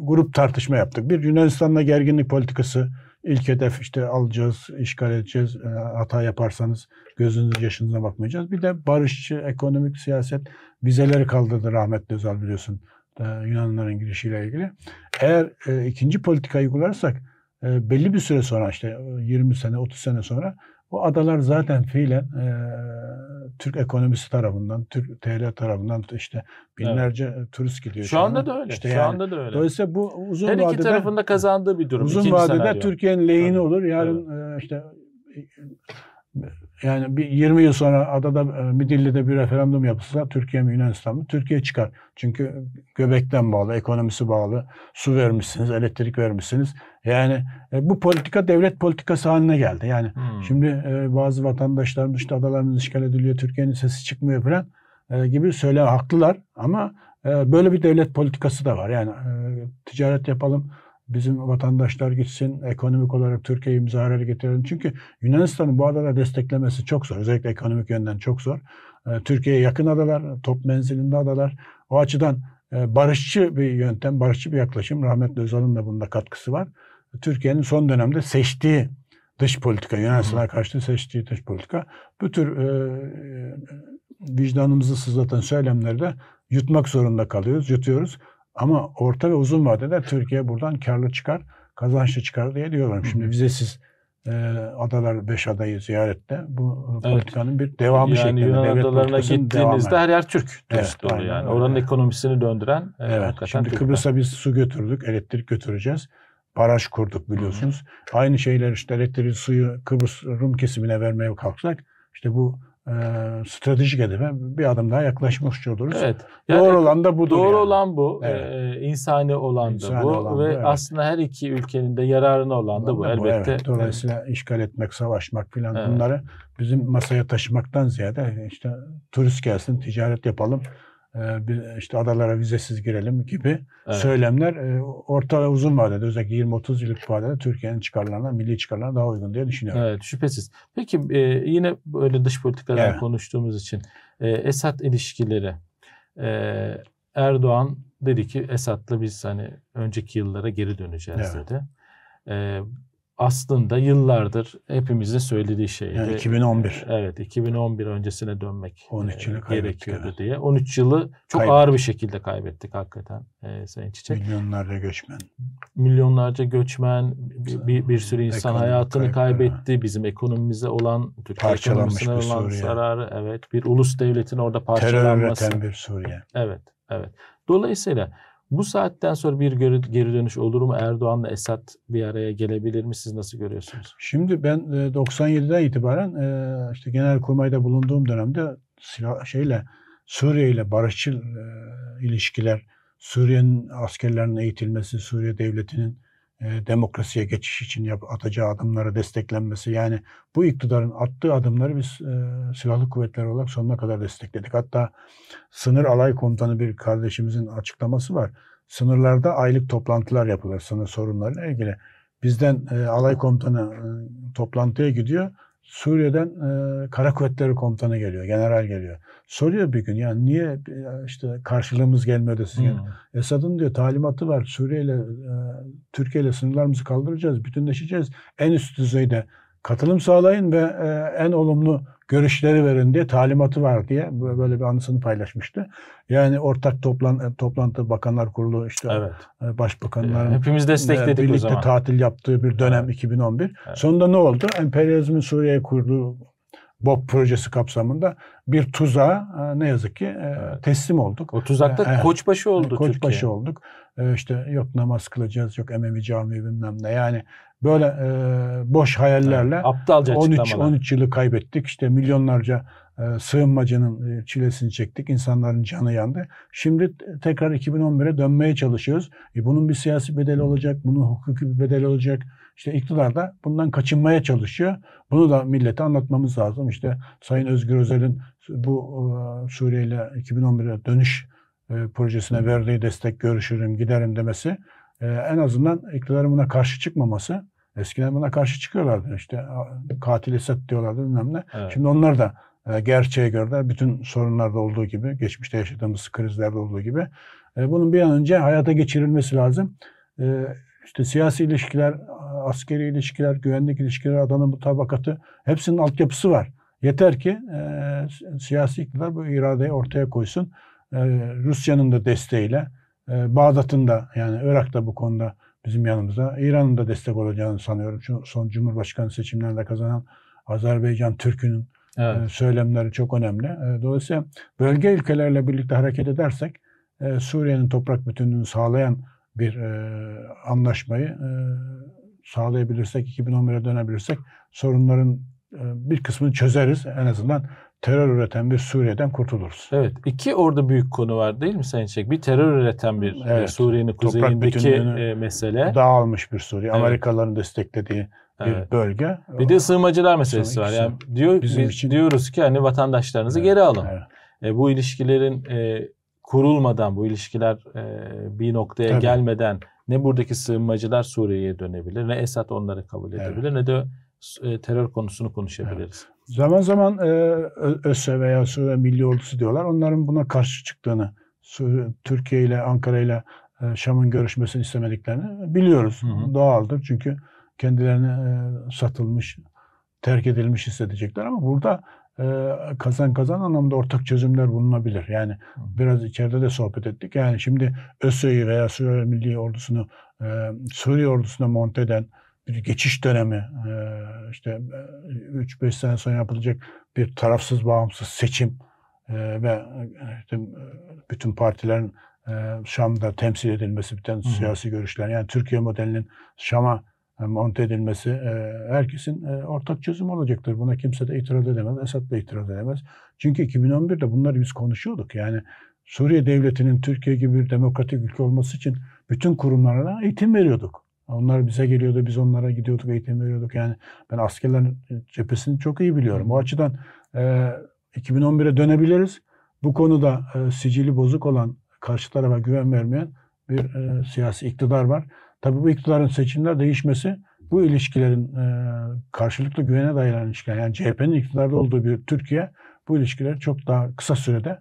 grup tartışma yaptık. Bir Yunanistan'la gerginlik politikası İlk hedef işte alacağız, işgal edeceğiz, e, hata yaparsanız gözünüz yaşınıza bakmayacağız. Bir de barışçı ekonomik siyaset vizeleri kaldırdı rahmetli Özal biliyorsun e, Yunanların girişiyle ilgili. Eğer e, ikinci politika uygularsak e, belli bir süre sonra işte 20 e, sene 30 sene sonra o adalar zaten fiilen e, Türk ekonomisi tarafından, Türk TL tarafından işte binlerce evet. turist gidiyor. Şu anda da öyle. İşte Şu yani, anda da öyle. Dolayısıyla bu uzun Her vadede... Her iki tarafında kazandığı bir durum. Uzun vadede Türkiye'nin lehine olur. Yarın evet. e, işte yani bir 20 yıl sonra adada e, Midilli'de bir referandum yapılsa Türkiye mi Yunanistan mı? Türkiye çıkar. Çünkü göbekten bağlı, ekonomisi bağlı. Su vermişsiniz, elektrik vermişsiniz. Yani e, bu politika devlet politikası haline geldi. Yani hmm. şimdi e, bazı vatandaşlarımız işte adalarımız işgal ediliyor, Türkiye'nin sesi çıkmıyor falan e, gibi söyle haklılar ama e, böyle bir devlet politikası da var. Yani e, ticaret yapalım, bizim vatandaşlar gitsin ekonomik olarak Türkiye'yi bize hale getirelim. Çünkü Yunanistan'ın bu adaları desteklemesi çok zor. Özellikle ekonomik yönden çok zor. Ee, Türkiye'ye yakın adalar, top menzilinde adalar. O açıdan e, barışçı bir yöntem, barışçı bir yaklaşım. Rahmetli Özal'ın da bunda katkısı var. Türkiye'nin son dönemde seçtiği dış politika, Yunanistan'a karşı seçtiği dış politika. Bu tür e, e, vicdanımızı sızlatan söylemleri de yutmak zorunda kalıyoruz, yutuyoruz. Ama orta ve uzun vadede Türkiye buradan karlı çıkar, kazançlı çıkar diye diyorlar. Şimdi vizesiz e, adalar beş adayı ziyarette bu evet. politikanın bir devamı yani şeklinde. Yunan devlet adalarına gittiğinizde devamı. her yer Türk. Evet, aynen, yani. Oranın öyle. ekonomisini döndüren e, evet. Şimdi Kıbrıs'a biz su götürdük, elektrik götüreceğiz. Baraj kurduk biliyorsunuz. Hı-hı. Aynı şeyler işte elektriği, suyu Kıbrıs Rum kesimine vermeye kalksak işte bu e, stratejik hedefe bir adım daha yaklaşmış oluruz. Evet. Yani doğru olan da bu, Doğru yani. olan bu. Evet. E, insani olan da insani bu. Olan Ve bu, evet. aslında her iki ülkenin de yararına olan da bu, bu elbette. Evet. Dolayısıyla evet. işgal etmek, savaşmak filan evet. bunları bizim masaya taşımaktan ziyade işte turist gelsin, ticaret yapalım ee, işte adalara vizesiz girelim gibi evet. söylemler e, orta ve uzun vadede özellikle 20-30 yıllık vadede Türkiye'nin çıkarlarına, milli çıkarlarına daha uygun diye düşünüyorum. Evet şüphesiz. Peki e, yine böyle dış politikadan evet. konuştuğumuz için e, Esad ilişkileri Erdoğan dedi ki Esad'la biz hani önceki yıllara geri döneceğiz evet. dedi aslında yıllardır hepimizin söylediği şey. Yani 2011. E, evet 2011 öncesine dönmek 13 e, yılı gerekiyordu yani. diye. 13 yılı çok kaybettik. ağır bir şekilde kaybettik hakikaten e, Sayın Çiçek. Milyonlarca göçmen. Milyonlarca göçmen bir, bir sürü insan Ekonomik hayatını kaybetti. Bizim ekonomimize olan Türkiye ekonomisine olan Suriye. zararı evet bir ulus devletin orada parçalanması. Terör üreten bir Suriye. Evet evet. Dolayısıyla bu saatten sonra bir geri, dönüş olur mu? Erdoğan'la Esad bir araya gelebilir mi? Siz nasıl görüyorsunuz? Şimdi ben 97'den e, itibaren e, işte Genelkurmay'da bulunduğum dönemde silah şeyle Suriye ile barışçıl e, ilişkiler, Suriye'nin askerlerinin eğitilmesi, Suriye devletinin e, demokrasiye geçiş için yap, atacağı adımlara desteklenmesi. Yani bu iktidarın attığı adımları biz e, silahlı kuvvetler olarak sonuna kadar destekledik. Hatta sınır alay komutanı bir kardeşimizin açıklaması var. Sınırlarda aylık toplantılar yapılır sınır sorunlarıyla ilgili. Bizden e, alay komutanı e, toplantıya gidiyor Suriye'den e, Kara Kuvvetleri Komutanı geliyor, general geliyor. Soruyor bir gün ya niye işte karşılığımız gelmiyor da siz hmm. Esad'ın diyor talimatı var. Suriye ile e, Türkiye ile sınırlarımızı kaldıracağız, bütünleşeceğiz. En üst düzeyde katılım sağlayın ve e, en olumlu görüşleri verin diye talimatı var diye böyle bir anısını paylaşmıştı. Yani ortak toplan, e, toplantı Bakanlar Kurulu işte evet. E, başbakanların hepimiz destekledik e, birlikte o zaman. tatil yaptığı bir dönem evet. 2011. Evet. Sonunda ne oldu? Emperyalizmin Suriye'ye kurduğu BOP projesi kapsamında bir tuzağa ne yazık ki evet. teslim olduk. O tuzakta evet. koçbaşı oldu koçbaşı Türkiye. Koçbaşı olduk. İşte yok namaz kılacağız, yok Emevi Camii bilmem ne. Yani Böyle e, boş hayallerle evet, aptalca 13 13 yılı kaybettik. İşte milyonlarca e, sığınmacının e, çilesini çektik. İnsanların canı yandı. Şimdi tekrar 2011'e dönmeye çalışıyoruz. E, bunun bir siyasi bedeli olacak, bunun hukuki bir bedeli olacak. İşte iktidar da bundan kaçınmaya çalışıyor. Bunu da millete anlatmamız lazım. İşte Sayın Özgür Özel'in bu e, Suriye ile 2011'e dönüş e, projesine verdiği destek görüşürüm, giderim demesi e, en azından iktidarın buna karşı çıkmaması eskiden buna karşı çıkıyorlardı işte katil Esed diyorlardı bilmem ne. Evet. Şimdi onlar da e, gerçeğe göre bütün sorunlarda olduğu gibi geçmişte yaşadığımız krizlerde olduğu gibi e, bunun bir an önce hayata geçirilmesi lazım. E, işte siyasi ilişkiler, askeri ilişkiler, güvenlik ilişkileri, adanın mutabakatı hepsinin altyapısı var. Yeter ki e, siyasi iktidar bu iradeyi ortaya koysun. E, Rusya'nın da desteğiyle, ee, Bağdat'ın da yani Irak'ta bu konuda bizim yanımıza İran'ın da destek olacağını sanıyorum. Çünkü son Cumhurbaşkanı seçimlerinde kazanan Azerbaycan Türk'ünün e, evet. söylemleri çok önemli. E, dolayısıyla bölge ülkelerle birlikte hareket edersek e, Suriye'nin toprak bütünlüğünü sağlayan bir anlaşmayı sağlayabilirsek, 2011'e dönebilirsek sorunların bir kısmını çözeriz. En azından terör üreten bir Suriye'den kurtuluruz. Evet. iki orada büyük konu var değil mi Sayın Çek? Bir terör üreten bir e, evet, Suriye'nin kuzeyindeki e, mesele. Dağılmış bir Suriye. Evet. Amerikaların desteklediği bir evet. bölge. Bir de sığınmacılar meselesi var. Yani diyor bizim için... diyoruz ki hani vatandaşlarınızı evet. geri alın. Evet. E, bu ilişkilerin e, kurulmadan, bu ilişkiler e, bir noktaya Tabii. gelmeden ne buradaki sığınmacılar Suriye'ye dönebilir, ne Esad onları kabul edebilir, evet. ne de e, terör konusunu konuşabiliriz. Evet. Zaman zaman e, ÖSE veya Suriye Milli Ordusu diyorlar. Onların buna karşı çıktığını, Türkiye ile Ankara ile e, Şam'ın görüşmesini istemediklerini biliyoruz. Hı hı. Doğaldır çünkü kendilerini e, satılmış, terk edilmiş hissedecekler ama burada e, kazan kazan anlamda ortak çözümler bulunabilir. Yani hı. biraz içeride de sohbet ettik. Yani şimdi Öse'yi veya Suriye Milli Ordusu'nu Suriye ordusuna monte eden bir geçiş dönemi işte 3-5 sene sonra yapılacak bir tarafsız bağımsız seçim ve işte bütün partilerin Şam'da temsil edilmesi, bütün hı siyasi görüşler yani Türkiye modelinin Şam'a monte edilmesi herkesin ortak çözüm olacaktır. Buna kimse de itiraz edemez, Esad da itiraz edemez. Çünkü 2011'de bunları biz konuşuyorduk. Yani Suriye Devleti'nin Türkiye gibi bir demokratik ülke olması için bütün kurumlarına eğitim veriyorduk. Onlar bize geliyordu, biz onlara gidiyorduk, eğitim veriyorduk. Yani ben askerlerin e, cephesini çok iyi biliyorum. O açıdan e, 2011'e dönebiliriz. Bu konuda e, sicili bozuk olan, karşı tarafa güven vermeyen bir e, siyasi iktidar var. Tabii bu iktidarın seçimler değişmesi bu ilişkilerin e, karşılıklı güvene dayanan ilişkiler. Yani CHP'nin iktidarda olduğu bir Türkiye bu ilişkileri çok daha kısa sürede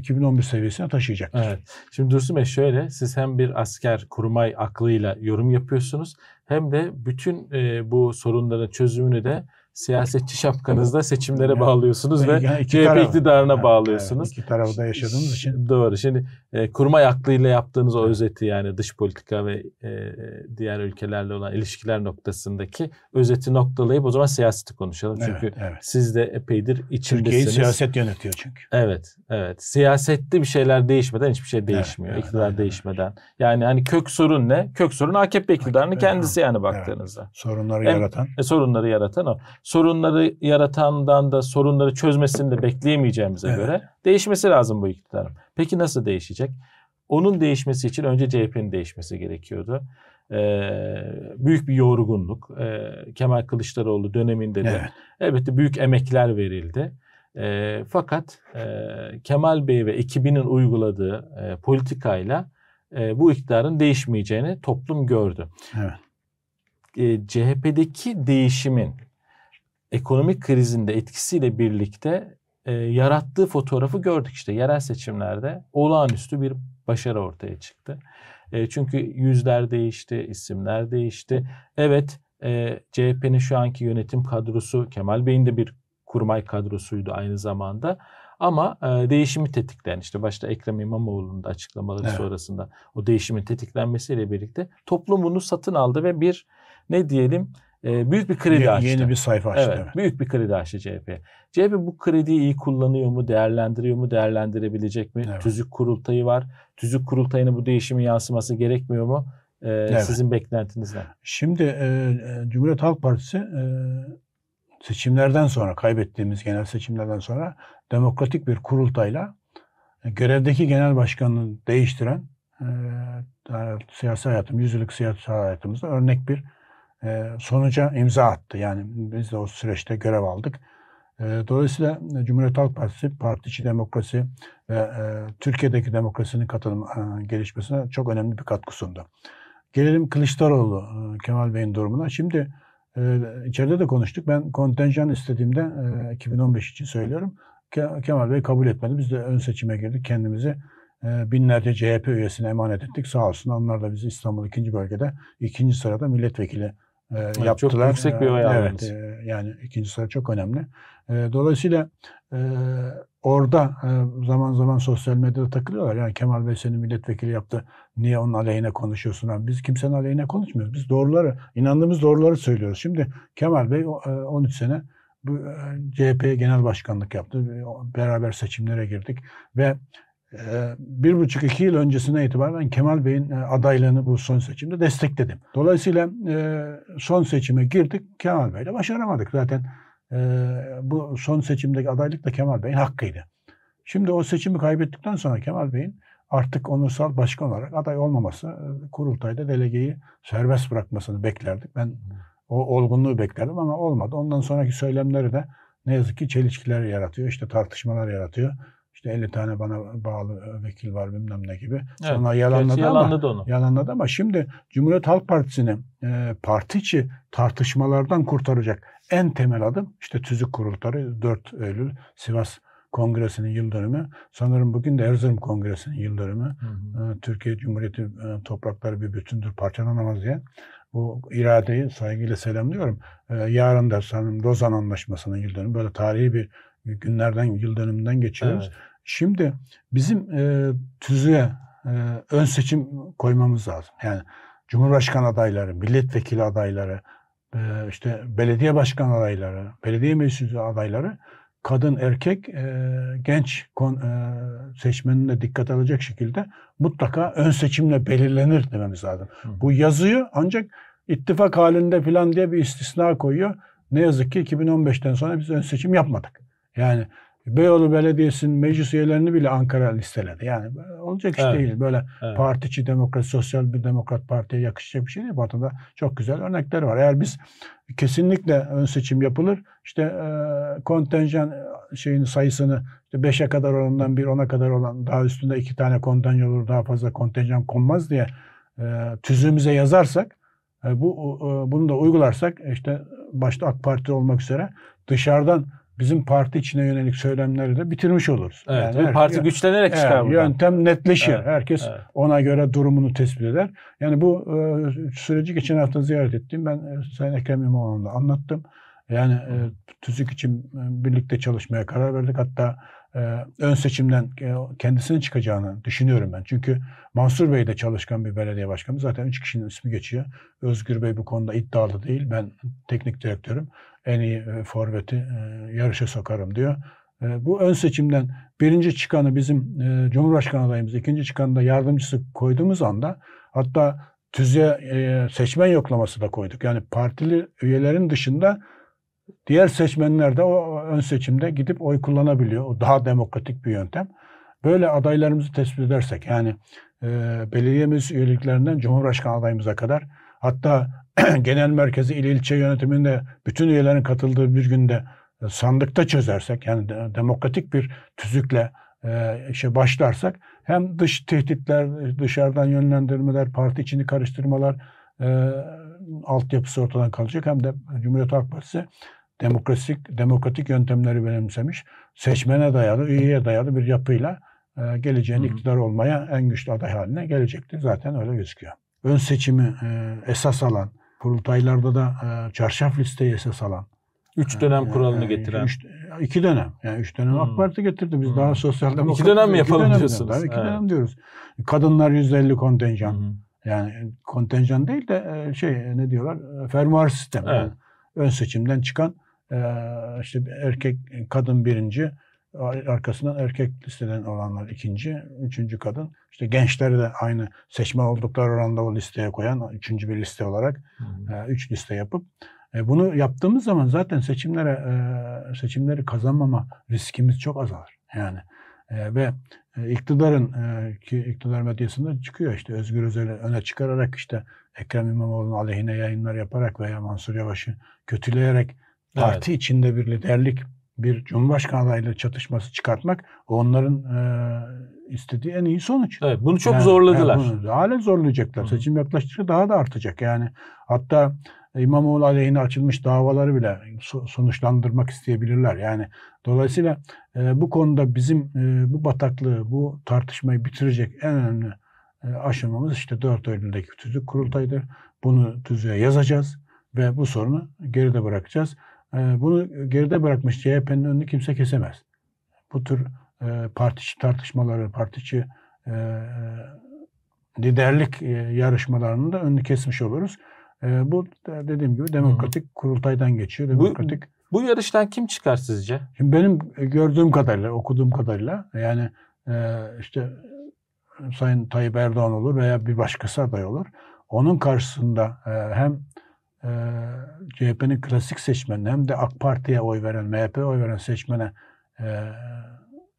2011 seviyesine taşıyacak. Evet. Şimdi Dursun Bey şöyle siz hem bir asker kurmay aklıyla yorum yapıyorsunuz hem de bütün e, bu sorunların çözümünü de siyasetçi şapkanızla seçimlere bağlıyorsunuz ve yani CHP tarafı, iktidarına yani, bağlıyorsunuz. İki tarafı da yaşadığımız için. Doğru. Şimdi e, kurmay aklıyla yaptığınız o evet. özeti yani dış politika ve e, diğer ülkelerle olan ilişkiler noktasındaki özeti noktalayıp o zaman siyaseti konuşalım. Çünkü evet, evet. siz de epeydir içindesiniz. Türkiye'yi siyaset yönetiyor çünkü. Evet. Evet. Siyasette bir şeyler değişmeden hiçbir şey değişmiyor. Evet, İktidar evet, değişmeden. Evet. Yani hani kök sorun ne? Kök sorun AKP iktidarının AKP, kendisi yani baktığınızda. Evet. Sorunları yaratan. E, sorunları yaratan o sorunları yaratandan da sorunları çözmesini de bekleyemeyeceğimize evet. göre değişmesi lazım bu iktidarın. Peki nasıl değişecek? Onun değişmesi için önce CHP'nin değişmesi gerekiyordu. Ee, büyük bir yorgunluk. Ee, Kemal Kılıçdaroğlu döneminde de evet. elbette büyük emekler verildi. Ee, fakat e, Kemal Bey ve ekibinin uyguladığı e, politikayla e, bu iktidarın değişmeyeceğini toplum gördü. Evet. E, ee, CHP'deki değişimin ekonomik krizin de etkisiyle birlikte e, yarattığı fotoğrafı gördük işte yerel seçimlerde olağanüstü bir başarı ortaya çıktı. E, çünkü yüzler değişti, isimler değişti. Evet e, CHP'nin şu anki yönetim kadrosu Kemal Bey'in de bir kurmay kadrosuydu aynı zamanda. Ama e, değişimi tetikleyen işte başta Ekrem İmamoğlu'nun da açıklamaları evet. sonrasında o değişimin tetiklenmesiyle birlikte toplum bunu satın aldı ve bir ne diyelim ee, büyük bir kredi y- açtı. Yeni bir sayfa açtı. Evet, evet. büyük bir kredi açtı CHP. CHP bu krediyi iyi kullanıyor mu, değerlendiriyor mu, değerlendirebilecek mi? Evet. Tüzük kurultayı var. Tüzük kurultayını bu değişimin yansıması gerekmiyor mu? E, evet. Sizin beklentiniz ne? Şimdi e, e, Cumhuriyet Halk Partisi e, seçimlerden sonra kaybettiğimiz genel seçimlerden sonra demokratik bir kurultayla e, görevdeki genel başkanını değiştiren e, siyasi hayatım, yüzyıllık siyasi hayatımızda örnek bir ee, sonuca imza attı. Yani biz de o süreçte görev aldık. Ee, dolayısıyla Cumhuriyet Halk Partisi, partiçi demokrasi ve e, Türkiye'deki demokrasinin katılım e, gelişmesine çok önemli bir katkı sundu. Gelelim Kılıçdaroğlu, e, Kemal Bey'in durumuna. Şimdi içeride de konuştuk. Ben kontenjan istediğimde 2015 için söylüyorum. Kemal Bey kabul etmedi. Biz de ön seçime girdik. Kendimizi binlerce CHP üyesine emanet ettik. Sağ olsun onlar da bizi İstanbul 2. bölgede 2. sırada milletvekili e, yaptılar. Çok yüksek bir oy ee, aldınız. Evet, e, yani ikinci sıra çok önemli. E, dolayısıyla e, orada e, zaman zaman sosyal medyada takılıyorlar. Yani Kemal Bey seni milletvekili yaptı. Niye onun aleyhine konuşuyorsun? Abi? Biz kimsenin aleyhine konuşmuyoruz. Biz doğruları, inandığımız doğruları söylüyoruz. Şimdi Kemal Bey e, 13 sene e, CHP genel başkanlık yaptı. Beraber seçimlere girdik ve ee, bir buçuk iki yıl öncesine itibaren Kemal Bey'in e, adaylığını bu son seçimde destekledim. Dolayısıyla e, son seçime girdik Kemal Bey'le başaramadık zaten. E, bu son seçimdeki adaylık da Kemal Bey'in hakkıydı. Şimdi o seçimi kaybettikten sonra Kemal Bey'in artık onursal başkan olarak aday olmaması, kurultayda delegeyi serbest bırakmasını beklerdik. Ben o olgunluğu beklerdim ama olmadı. Ondan sonraki söylemleri de ne yazık ki çelişkiler yaratıyor, işte tartışmalar yaratıyor işte 50 tane bana bağlı e, vekil var bilmem ne gibi. Evet, Sonra yalanladı, yalanladı ama, onu. Yalanladı ama şimdi Cumhuriyet Halk Partisi'ni e, parti içi tartışmalardan kurtaracak en temel adım işte tüzük kurultarı 4 Eylül Sivas Kongresi'nin yıl dönümü. Sanırım bugün de Erzurum Kongresi'nin yıl dönümü. Hı hı. E, Türkiye Cumhuriyeti e, toprakları bir bütündür, parçalanamaz diye. Bu iradeyi saygıyla selamlıyorum. Yarın da sanırım Lozan Anlaşması'nın yıl dönümü. Böyle tarihi bir günlerden, yıl dönümünden geçiyoruz. Evet. Şimdi bizim e, tüzüğe e, ön seçim koymamız lazım. Yani Cumhurbaşkanı adayları, milletvekili adayları, e, işte belediye başkan adayları, belediye meclisi adayları kadın, erkek, e, genç kon, e, seçmenin dikkat alacak şekilde mutlaka ön seçimle belirlenir dememiz lazım. Hı. Bu yazıyı ancak ittifak halinde falan diye bir istisna koyuyor. Ne yazık ki 2015'ten sonra biz ön seçim yapmadık. Yani Beyoğlu Belediyesi'nin meclis üyelerini bile Ankara listeledi. Yani olacak iş evet. değil. Böyle evet. partiçi demokrasi, sosyal bir demokrat partiye yakışacak bir şey değil. Batı'da çok güzel örnekler var. Eğer biz kesinlikle ön seçim yapılır. İşte e, kontenjan şeyin sayısını işte 5'e kadar olandan bir 10'a kadar olan daha üstünde iki tane kontenjan olur daha fazla kontenjan konmaz diye e, tüzüğümüze yazarsak e, bu e, bunu da uygularsak işte başta AK Parti olmak üzere dışarıdan bizim parti içine yönelik söylemleri de bitirmiş oluruz. Evet, yani her, parti güçlenerek çıkar. Evet, yöntem netleşir. Evet, Herkes evet. ona göre durumunu tespit eder. Yani bu e, süreci geçen hafta ziyaret ettim. Ben e, Sayın Ekrem İmamoğlu'na anlattım. Yani e, TÜSİK için e, birlikte çalışmaya karar verdik. Hatta e, ön seçimden e, kendisinin çıkacağını düşünüyorum ben. Çünkü Mansur Bey de çalışkan bir belediye başkanı. Zaten üç kişinin ismi geçiyor. Özgür Bey bu konuda iddialı değil. Ben teknik direktörüm. En iyi e, forveti yarışa sokarım diyor. Bu ön seçimden birinci çıkanı bizim Cumhurbaşkanı adayımız, ikinci çıkanı da yardımcısı koyduğumuz anda hatta tüzüğe seçmen yoklaması da koyduk. Yani partili üyelerin dışında Diğer seçmenler de o ön seçimde gidip oy kullanabiliyor. O daha demokratik bir yöntem. Böyle adaylarımızı tespit edersek yani e, belediyemiz üyeliklerinden Cumhurbaşkanı adayımıza kadar hatta genel merkezi il ilçe yönetiminde bütün üyelerin katıldığı bir günde e, sandıkta çözersek yani demokratik bir tüzükle e, işe başlarsak hem dış tehditler, dışarıdan yönlendirmeler, parti içini karıştırmalar e, altyapısı ortadan kalacak hem de Cumhuriyet Halk Partisi demokratik demokratik yöntemleri benimsemiş, seçmene dayalı, üyeye dayalı bir yapıyla e, geleceğin hı iktidar olmaya en güçlü aday haline gelecekti Zaten öyle gözüküyor. Ön seçimi e, esas alan, kurultaylarda da e, çarşaf listeyi esas alan, Üç dönem kuralını yani, getiren. Üç, iki dönem. Yani üç dönem hmm. AK Parti getirdi. Biz hmm. daha sosyal demokrat. İki dönem mi yapalım dönem diyorsunuz? Tabii iki evet. dönem diyoruz. Kadınlar yüzde elli kontenjan. Hmm. Yani kontenjan değil de şey ne diyorlar? Fermuar sistem. Evet. Yani ön seçimden çıkan ee, işte erkek kadın birinci, arkasından erkek listeden olanlar ikinci, üçüncü kadın. İşte gençleri de aynı seçme oldukları oranda o listeye koyan üçüncü bir liste olarak hmm. üç liste yapıp e, bunu yaptığımız zaman zaten seçimlere e, seçimleri kazanmama riskimiz çok azalır. Yani ve iktidarın ki iktidar medyasında çıkıyor işte Özgür Özel'i öne çıkararak işte Ekrem İmamoğlu'nun aleyhine yayınlar yaparak veya Mansur Yavaş'ı kötüleyerek parti evet. içinde bir liderlik, bir cumhurbaşkanı adaylığı çatışması çıkartmak onların e, istediği en iyi sonuç. Evet, bunu çok yani, zorladılar. Yani bunu halen zorlayacaklar. Hı. Seçim yaklaştıkça daha da artacak. Yani hatta İmamoğlu aleyhine açılmış davaları bile sonuçlandırmak isteyebilirler. Yani dolayısıyla e, bu konuda bizim e, bu bataklığı, bu tartışmayı bitirecek en önemli e, aşamamız işte 4 Eylül'deki tüzük kurultayıdır. Bunu tüzüğe yazacağız ve bu sorunu geride bırakacağız. Ee, bunu geride bırakmış CHP'nin önünü kimse kesemez. Bu tür e, partiçi tartışmaları, partiçi e, e, liderlik yarışmalarının da önünü kesmiş oluruz. Bu dediğim gibi demokratik kurultaydan geçiyor. Demokratik bu, bu yarıştan kim çıkar sizce? Şimdi benim gördüğüm kadarıyla, okuduğum kadarıyla yani işte Sayın Tayyip Erdoğan olur veya bir başkası aday olur. Onun karşısında hem e, ee, CHP'nin klasik seçmenine hem de AK Parti'ye oy veren, MHP'ye oy veren seçmene e,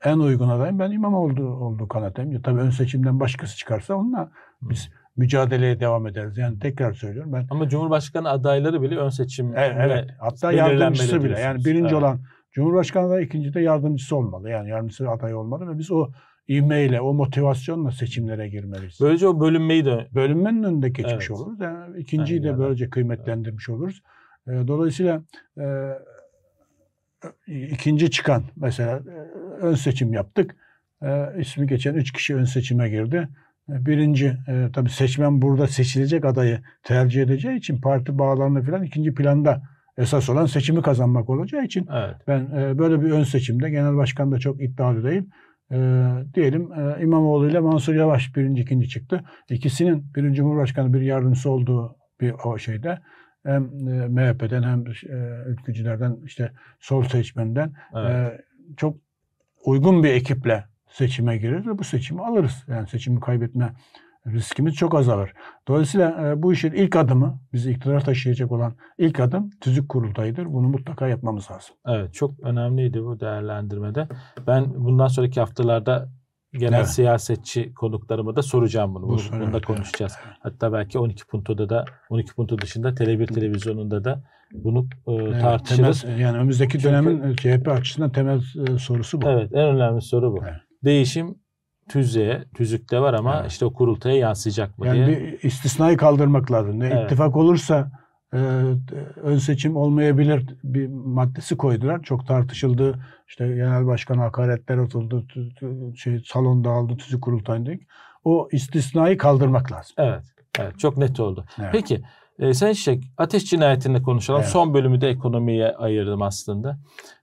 en uygun adayım ben İmamoğlu olduğu kanaatindeyim. Tabii ön seçimden başkası çıkarsa onunla biz mücadeleye devam ederiz. Yani tekrar söylüyorum ben. Ama Cumhurbaşkanı adayları bile ön seçim. Evet, evet. Hatta yardımcısı bile. Yani birinci evet. olan Cumhurbaşkanı da ikinci de yardımcısı olmalı. Yani yardımcısı aday olmalı ve biz o ivmeyle, o motivasyonla seçimlere girmeliyiz. Böylece o bölünmeyi de... Bölünmenin önünde geçmiş evet. oluruz. Yani ikinciyi de böylece kıymetlendirmiş evet. oluruz. Ee, dolayısıyla e, e, ikinci çıkan mesela e, ön seçim yaptık. E, ismi geçen üç kişi ön seçime girdi. E, birinci e, tabii seçmen burada seçilecek adayı tercih edeceği için parti bağlarını falan ikinci planda esas olan seçimi kazanmak olacağı için evet. ben e, böyle bir ön seçimde genel başkan da çok iddialı değil e, diyelim e, İmamoğlu ile Mansur Yavaş birinci ikinci çıktı. İkisinin birinci Cumhurbaşkanı bir yardımcısı olduğu bir o şeyde hem e, MHP'den hem e, ülkücülerden işte sol seçmenden e, evet. e, çok uygun bir ekiple seçime girir ve bu seçimi alırız. Yani seçimi kaybetme riskimiz çok azalır. Dolayısıyla e, bu işin ilk adımı, bizi iktidara taşıyacak olan ilk adım tüzük kurultayıdır. Bunu mutlaka yapmamız lazım. Evet, çok önemliydi bu değerlendirmede. Ben bundan sonraki haftalarda genel evet. siyasetçi konuklarıma da soracağım bunu. Bu, bunu, bunu da konuşacağız. Evet. Hatta belki 12 Punto'da da 12 puntu dışında Tele1 televizyonunda da bunu e, evet, tartışırız. Temel, yani önümüzdeki Çünkü, dönemin e, CHP açısından temel e, sorusu bu. Evet, en önemli soru bu. Evet. Değişim tüzüğe, tüzükte var ama evet. işte o kurultaya yansıyacak mı yani diye. Yani bir istisnayı kaldırmak lazım. Evet. İttifak olursa e, ön seçim olmayabilir bir maddesi koydular. Çok tartışıldı. İşte genel başkan hakaretler atıldı. Tü, tü, şey, salon dağıldı. Tüzük kurultayındaydık. O istisnayı kaldırmak lazım. Evet. Evet. Çok net oldu. Evet. Peki e, Sayın Çiçek ateş cinayetinde konuşalım. Evet. Son bölümü de ekonomiye ayırdım aslında.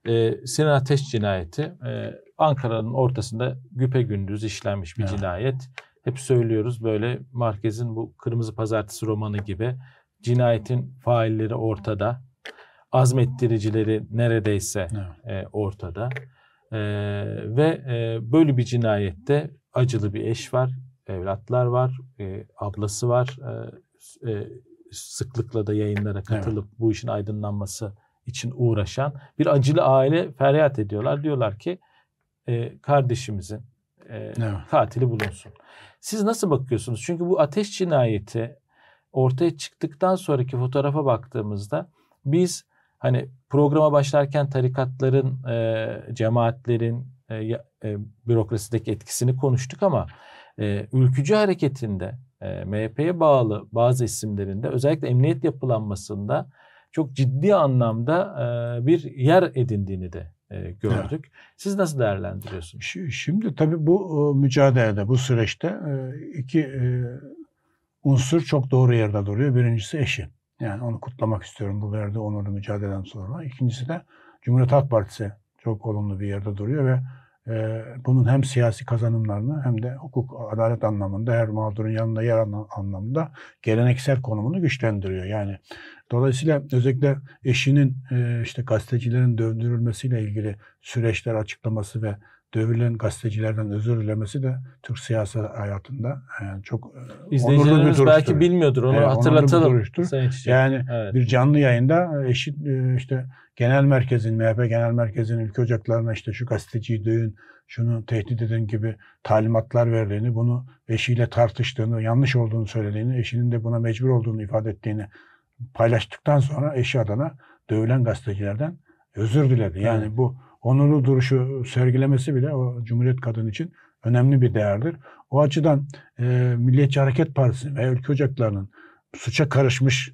E, Sinan Ateş cinayeti e, Ankara'nın ortasında güpe gündüz işlenmiş bir evet. cinayet. Hep söylüyoruz böyle Marquez'in bu Kırmızı Pazartesi romanı gibi cinayetin failleri ortada. Azmettiricileri neredeyse evet. e, ortada. E, ve e, böyle bir cinayette acılı bir eş var, evlatlar var, e, ablası var. E, e, sıklıkla da yayınlara katılıp evet. bu işin aydınlanması için uğraşan bir acılı aile feryat ediyorlar. Diyorlar ki e, kardeşimizin e, evet. katili bulunsun. Siz nasıl bakıyorsunuz? Çünkü bu ateş cinayeti ortaya çıktıktan sonraki fotoğrafa baktığımızda biz hani programa başlarken tarikatların, e, cemaatlerin e, e, bürokrasideki etkisini konuştuk ama e, ülkücü hareketinde e, MHP'ye bağlı bazı isimlerinde özellikle emniyet yapılanmasında çok ciddi anlamda e, bir yer edindiğini de e, gördük. Evet. Siz nasıl değerlendiriyorsunuz? Şimdi tabii bu e, mücadelede, bu süreçte e, iki unsur çok doğru yerde duruyor. Birincisi eşi. Yani onu kutlamak istiyorum bu verdiği onurlu mücadeleden sonra. İkincisi de Cumhuriyet Halk Partisi çok olumlu bir yerde duruyor ve e, bunun hem siyasi kazanımlarını hem de hukuk, adalet anlamında her mağdurun yanında yer anlamında geleneksel konumunu güçlendiriyor. Yani Dolayısıyla özellikle eşinin e, işte gazetecilerin dövdürülmesiyle ilgili süreçler açıklaması ve dövülen gazetecilerden özür dilemesi de Türk siyasi hayatında yani e, çok e, İzleyicilerimiz bir belki bilmiyordur. Onu evet, hatırlatalım. Bir yani evet. bir canlı yayında eşit işte genel merkezin, MHP genel merkezinin ülke ocaklarına işte şu gazeteciyi dövün, şunu tehdit edin gibi talimatlar verdiğini, bunu eşiyle tartıştığını, yanlış olduğunu söylediğini, eşinin de buna mecbur olduğunu ifade ettiğini paylaştıktan sonra eşi adına dövülen gazetecilerden özür diledi. Yani evet. bu onurlu duruşu sergilemesi bile o Cumhuriyet kadın için önemli bir değerdir. O açıdan e, Milliyetçi Hareket Partisi ve ülke ocaklarının suça karışmış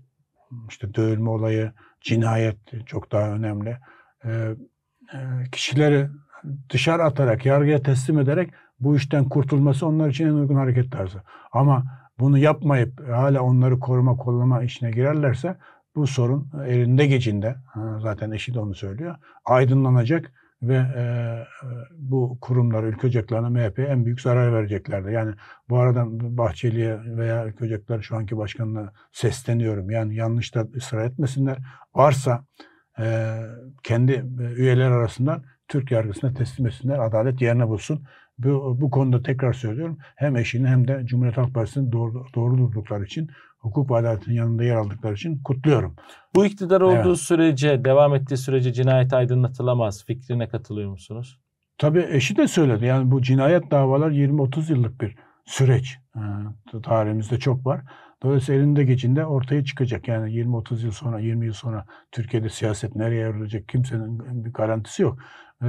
işte dövülme olayı, cinayet çok daha önemli. E, e kişileri dışarı atarak, yargıya teslim ederek bu işten kurtulması onlar için en uygun hareket tarzı. Ama bunu yapmayıp hala onları koruma kollama işine girerlerse bu sorun elinde gecinde zaten eşi onu söylüyor aydınlanacak ve e, bu kurumlar ülke ocaklarına MHP'ye en büyük zarar vereceklerdi. Yani bu aradan Bahçeli'ye veya ülke ocakları şu anki başkanına sesleniyorum. Yani yanlış da ısrar etmesinler. Varsa e, kendi e, üyeler arasından Türk yargısına teslim etsinler. Adalet yerine bulsun bu, bu konuda tekrar söylüyorum. Hem eşini hem de Cumhuriyet Halk Partisi'ni doğru, doğru durdukları için, hukuk ve adaletin yanında yer aldıkları için kutluyorum. Bu iktidar olduğu evet. sürece, devam ettiği sürece cinayet aydınlatılamaz fikrine katılıyor musunuz? Tabii eşi de söyledi. Yani bu cinayet davalar 20-30 yıllık bir süreç. E, tarihimizde çok var. Dolayısıyla elinde geçinde ortaya çıkacak. Yani 20-30 yıl sonra, 20 yıl sonra Türkiye'de siyaset nereye evrilecek kimsenin bir garantisi yok.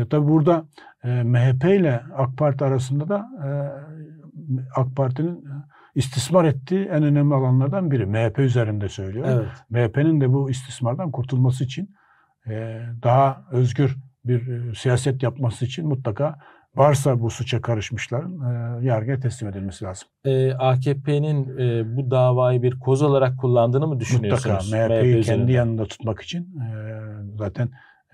E, tabii burada e, MHP ile AK Parti arasında da e, AK Parti'nin e, istismar ettiği en önemli alanlardan biri. MHP üzerinde söylüyorum. Evet. MHP'nin de bu istismardan kurtulması için e, daha özgür bir e, siyaset yapması için mutlaka varsa bu suça karışmışların e, yargıya teslim edilmesi lazım. E, AKP'nin e, bu davayı bir koz olarak kullandığını mı düşünüyorsunuz? Mutlaka MHP'yi MHP kendi yanında tutmak için e, zaten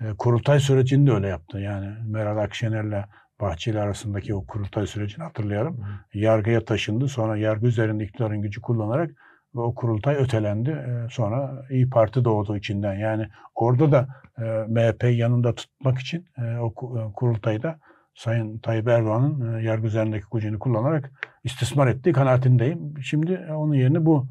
e, kurultay sürecini de öyle yaptı. Yani Meral Akşener'le Bahçeli arasındaki o kurultay sürecini hatırlayalım. Hı. Yargıya taşındı. Sonra yargı üzerinde iktidarın gücü kullanarak ve o kurultay ötelendi. E, sonra İyi Parti doğdu içinden. Yani orada da e, yanında tutmak için e, o e, kurultayda Sayın Tayyip Erdoğan'ın yargı üzerindeki gücünü kullanarak istismar ettiği kanaatindeyim. Şimdi onun yerine bu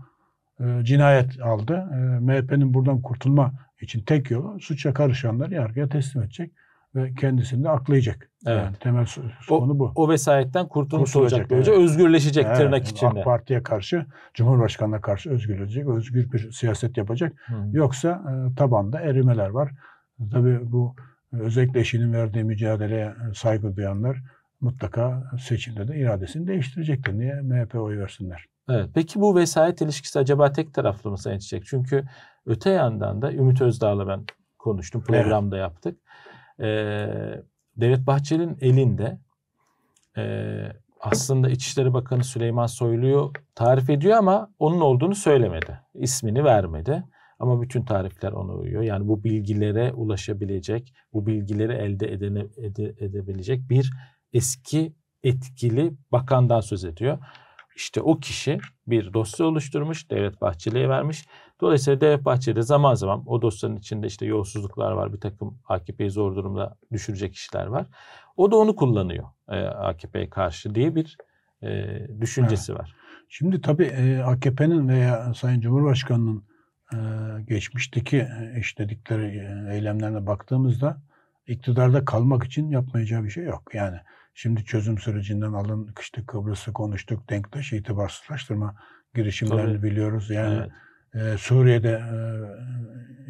e, cinayet aldı. E, MHP'nin buradan kurtulma için tek yolu suça karışanları yargıya teslim edecek ve kendisini de aklayacak. Evet. Yani temel o, konu bu. O vesayetten kurtulmuş Kurtulacak, olacak böylece evet. özgürleşecek evet. tırnak içinde. AK Parti'ye karşı, Cumhurbaşkanı'na karşı özgürleşecek, özgür bir siyaset yapacak. Hmm. Yoksa e, tabanda erimeler var. Tabii bu e, özellikle eşinin verdiği mücadeleye e, saygı duyanlar mutlaka seçimde de iradesini değiştirecektir. Niye? MHP oy versinler. Evet. Peki bu vesayet ilişkisi acaba tek taraflı mı Sayın Çiçek? Çünkü öte yandan da Ümit Özdağ'la ben konuştum. Programda evet. yaptık. Ee, Devlet Bahçeli'nin elinde e, aslında İçişleri Bakanı Süleyman Soylu'yu tarif ediyor ama onun olduğunu söylemedi. İsmini vermedi. Ama bütün tarifler ona uyuyor. Yani bu bilgilere ulaşabilecek, bu bilgileri elde edene, ede, edebilecek bir eski etkili bakandan söz ediyor. İşte o kişi bir dosya oluşturmuş, Devlet Bahçeli'ye vermiş. Dolayısıyla Devlet Bahçeli zaman zaman o dosyanın içinde işte yolsuzluklar var, bir takım AKP'yi zor durumda düşürecek işler var. O da onu kullanıyor e, AKP'ye karşı diye bir e, düşüncesi evet. var. Şimdi tabii e, AKP'nin veya Sayın Cumhurbaşkanı'nın e, geçmişteki e, işledikleri e, eylemlerine baktığımızda iktidarda kalmak için yapmayacağı bir şey yok. Yani Şimdi çözüm sürecinden alın, işte Kıbrıs'ı konuştuk, denktaş itibarsızlaştırma girişimlerini Tabii. biliyoruz. Yani evet. e, Suriye'de e,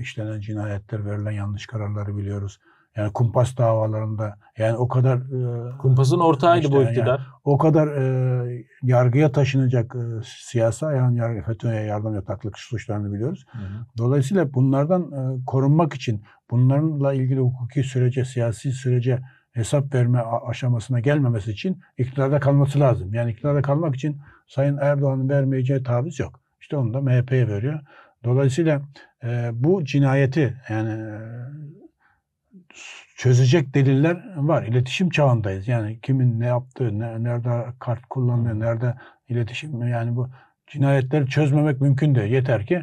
işlenen cinayetler, verilen yanlış kararları biliyoruz. Yani kumpas davalarında yani o kadar e, kumpasın ortağıydı işte, bu iktidar. Yani, o kadar e, yargıya taşınacak e, siyasi ayağın FETÖ'ye yardım yataklık suçlarını biliyoruz. Hı hı. Dolayısıyla bunlardan e, korunmak için bunlarla ilgili hukuki sürece, siyasi sürece hesap verme aşamasına gelmemesi için iktidarda kalması lazım. Yani iktidarda kalmak için Sayın Erdoğan'ın vermeyeceği taviz yok. İşte onu da MHP'ye veriyor. Dolayısıyla e, bu cinayeti yani e, çözecek deliller var. İletişim çağındayız. Yani kimin ne yaptığı, ne, nerede kart kullandığı, nerede iletişim yani bu cinayetleri çözmemek mümkün değil. Yeter ki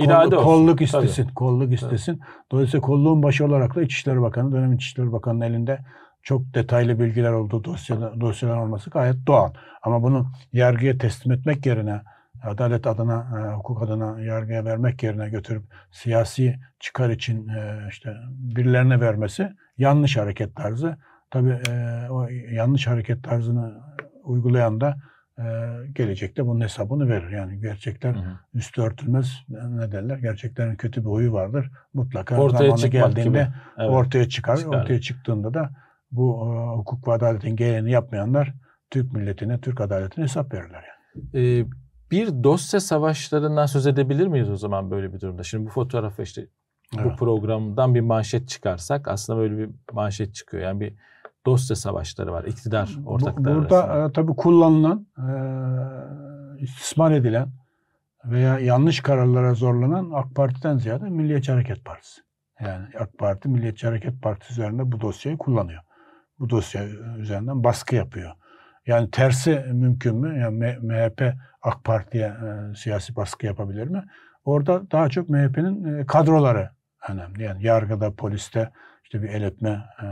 e, olsun. kolluk istesin. Tabii. Kolluk istesin. Dolayısıyla kolluğun başı olarak da İçişleri Bakanı, dönemin İçişleri Bakanı'nın elinde çok detaylı bilgiler olduğu dosyalar, dosyalar olması gayet doğal. Ama bunu yargıya teslim etmek yerine adalet adına, e, hukuk adına yargıya vermek yerine götürüp siyasi çıkar için e, işte birilerine vermesi yanlış hareket tarzı. Tabii e, o yanlış hareket tarzını uygulayan da e, gelecekte bunun hesabını verir. Yani gerçekler hı hı. üstü örtülmez e, ne derler? Gerçeklerin kötü bir huyu vardır. Mutlaka ortaya zamanı geldiğinde Evet. ortaya çıkar. çıkar. Ortaya çıktığında da bu e, hukuk ve adaletin gereğini yapmayanlar Türk milletine, Türk adaletine hesap verirler. Yani. Ee, bir dosya savaşlarından söz edebilir miyiz o zaman böyle bir durumda? Şimdi bu fotoğrafı işte evet. bu programdan bir manşet çıkarsak aslında böyle bir manşet çıkıyor. Yani bir dosya savaşları var, iktidar ortakları. Burada arasında. e, tabii kullanılan, e, istismar edilen veya yanlış kararlara zorlanan AK Parti'den ziyade Milliyetçi Hareket Partisi. Yani AK Parti Milliyetçi Hareket Partisi üzerinde bu dosyayı kullanıyor bu dosya üzerinden baskı yapıyor. Yani tersi mümkün mü? Yani MHP AK Parti'ye e, siyasi baskı yapabilir mi? Orada daha çok MHP'nin e, kadroları önemli. Yani yargıda, poliste işte bir el öpme e,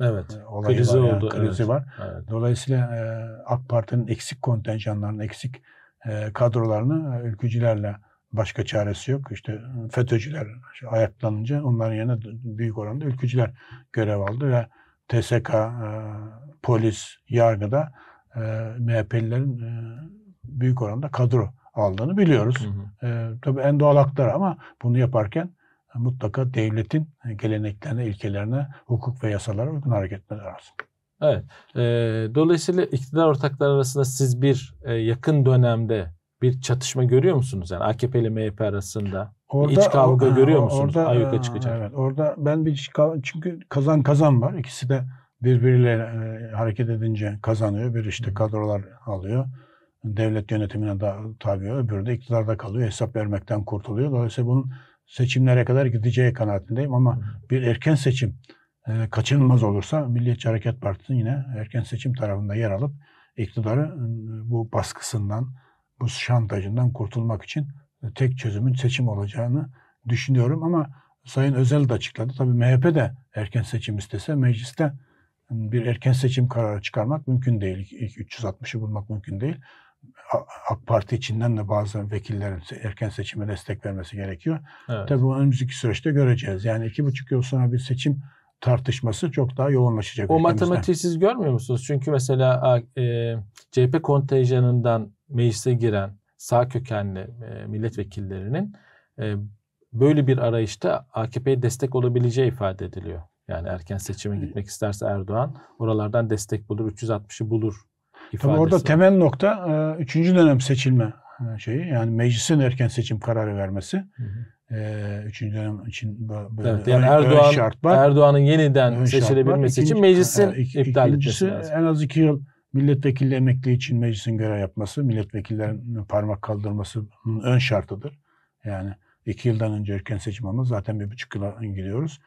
evet, e, olayı krizi var. Yani, krizi evet, var. Evet. Dolayısıyla e, AK Parti'nin eksik kontenjanlarının eksik e, kadrolarını e, ülkücülerle başka çaresi yok. İşte FETÖ'cüler işte ayaklanınca onların yerine büyük oranda ülkücüler görev aldı ve TSK, e, polis, yargıda e, MHP'lilerin e, büyük oranda kadro aldığını biliyoruz. E, tabii en doğal hakları ama bunu yaparken mutlaka devletin geleneklerine, ilkelerine, hukuk ve yasalara uygun hareket etmeleri lazım. Evet. E, dolayısıyla iktidar ortakları arasında siz bir e, yakın dönemde bir çatışma görüyor musunuz? Yani AKP ile MHP arasında orada, iç kavga orada, görüyor musunuz? Orada, Ayyuka çıkacak. Evet, orada ben bir çünkü kazan kazan var. İkisi de birbiriyle e, hareket edince kazanıyor. Bir işte kadrolar alıyor. Devlet yönetimine da tabi öbürü de iktidarda kalıyor. Hesap vermekten kurtuluyor. Dolayısıyla bunun seçimlere kadar gideceği kanaatindeyim ama bir erken seçim e, kaçınılmaz olursa Milliyetçi Hareket Partisi yine erken seçim tarafında yer alıp iktidarı e, bu baskısından, bu şantajından kurtulmak için e, tek çözümün seçim olacağını düşünüyorum ama Sayın Özel de açıkladı. Tabii MHP de erken seçim istese mecliste bir erken seçim kararı çıkarmak mümkün değil. İlk 360'ı bulmak mümkün değil. AK Parti içinden de bazı vekillerin erken seçime destek vermesi gerekiyor. Evet. Tabii bu önümüzdeki süreçte göreceğiz. Yani iki buçuk yıl sonra bir seçim tartışması çok daha yoğunlaşacak. O matematiği siz görmüyor musunuz? Çünkü mesela e, CHP kontenjanından meclise giren sağ kökenli e, milletvekillerinin e, böyle bir arayışta AKP'ye destek olabileceği ifade ediliyor. Yani erken seçime gitmek isterse Erdoğan oralardan destek bulur, 360'ı bulur ifadesi. Tabii orada temel nokta 3. E, dönem seçilme şeyi yani meclisin erken seçim kararı vermesi. Hı hı. Üçüncü dönem için böyle evet, yani ön, Erdoğan, ön şart var. Erdoğan'ın yeniden ön seçilebilmesi için meclisin yani, iptal etmesi lazım. En az iki yıl Milletvekili emekli için meclisin görev yapması, milletvekillerinin parmak kaldırması ön şartıdır. Yani iki yıldan önce erken seçim ama zaten bir buçuk yıla gidiyoruz.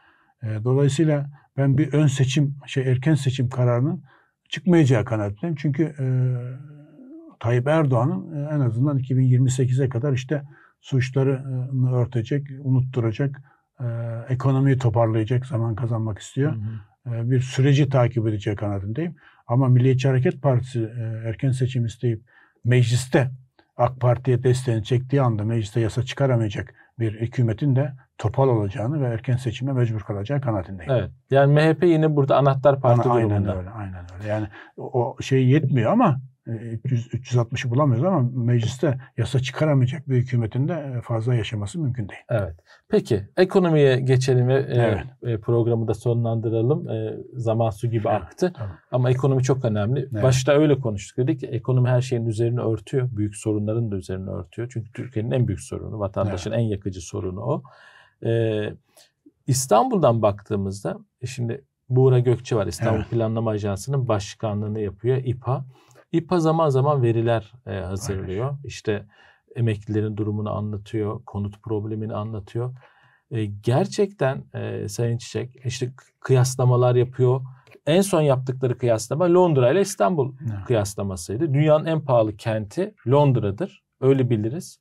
E, dolayısıyla ben bir ön seçim, şey erken seçim kararının çıkmayacağı kanaatindeyim. Çünkü e, Tayyip Erdoğan'ın e, en azından 2028'e kadar işte suçlarını örtecek, unutturacak, e, ekonomiyi toparlayacak zaman kazanmak istiyor. Hı hı. E, bir süreci takip edeceği kanaatindeyim. Ama Milliyetçi Hareket Partisi e, erken seçim isteyip mecliste AK Parti'ye desteğini çektiği anda mecliste yasa çıkaramayacak bir hükümetin de topal olacağını ve erken seçime mecbur kalacağı kanaatindeyim. Evet. Yani MHP yine burada anahtar parti Ana, durumunda. Aynen öyle. Aynen öyle. Yani o şey yetmiyor ama 300, e, 360'ı bulamıyoruz ama mecliste yasa çıkaramayacak bir hükümetin de e, fazla yaşaması mümkün değil. Evet. Peki ekonomiye geçelim ve e, evet. programı da sonlandıralım. zaman su gibi evet, aktı. Tamam. Ama ekonomi çok önemli. Evet. Başta öyle konuştuk dedik. Ekonomi her şeyin üzerine örtüyor. Büyük sorunların da üzerine örtüyor. Çünkü Türkiye'nin en büyük sorunu, vatandaşın evet. en yakıcı sorunu o. İstanbul'dan baktığımızda şimdi Buğra Gökçe var. İstanbul evet. Planlama Ajansı'nın başkanlığını yapıyor İPA. İPA zaman zaman veriler e, hazırlıyor. Aynen. İşte emeklilerin durumunu anlatıyor, konut problemini anlatıyor. E, gerçekten e, Sayın Çiçek işte kıyaslamalar yapıyor. En son yaptıkları kıyaslama Londra ile İstanbul evet. kıyaslamasıydı. Dünyanın en pahalı kenti Londra'dır. Öyle biliriz.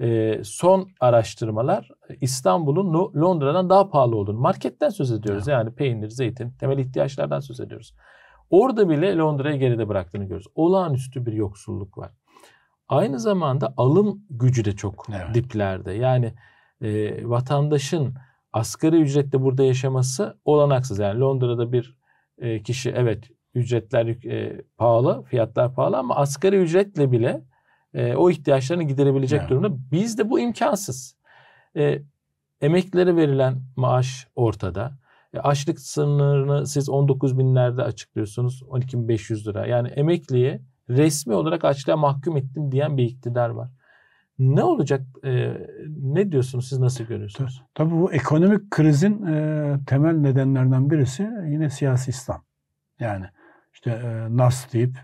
E, son araştırmalar İstanbul'un Londra'dan daha pahalı olduğunu. Marketten söz ediyoruz. Evet. Yani peynir, zeytin, temel ihtiyaçlardan söz ediyoruz. Orada bile Londra'yı geride bıraktığını görürüz. Olağanüstü bir yoksulluk var. Aynı zamanda alım gücü de çok evet. diplerde. Yani e, vatandaşın asgari ücretle burada yaşaması olanaksız. Yani Londra'da bir e, kişi evet ücretler e, pahalı, fiyatlar pahalı ama asgari ücretle bile e, o ihtiyaçlarını giderebilecek evet. durumda. Bizde bu imkansız. E, emeklilere verilen maaş ortada. E, açlık sınırını siz 19 binlerde açıklıyorsunuz. 12.500 lira. Yani emekliye resmi olarak açlığa mahkum ettim diyen bir iktidar var. Ne olacak? E, ne diyorsunuz? Siz nasıl görüyorsunuz? Tabii, bu ekonomik krizin e, temel nedenlerinden birisi yine siyasi İslam. Yani işte e, NAS deyip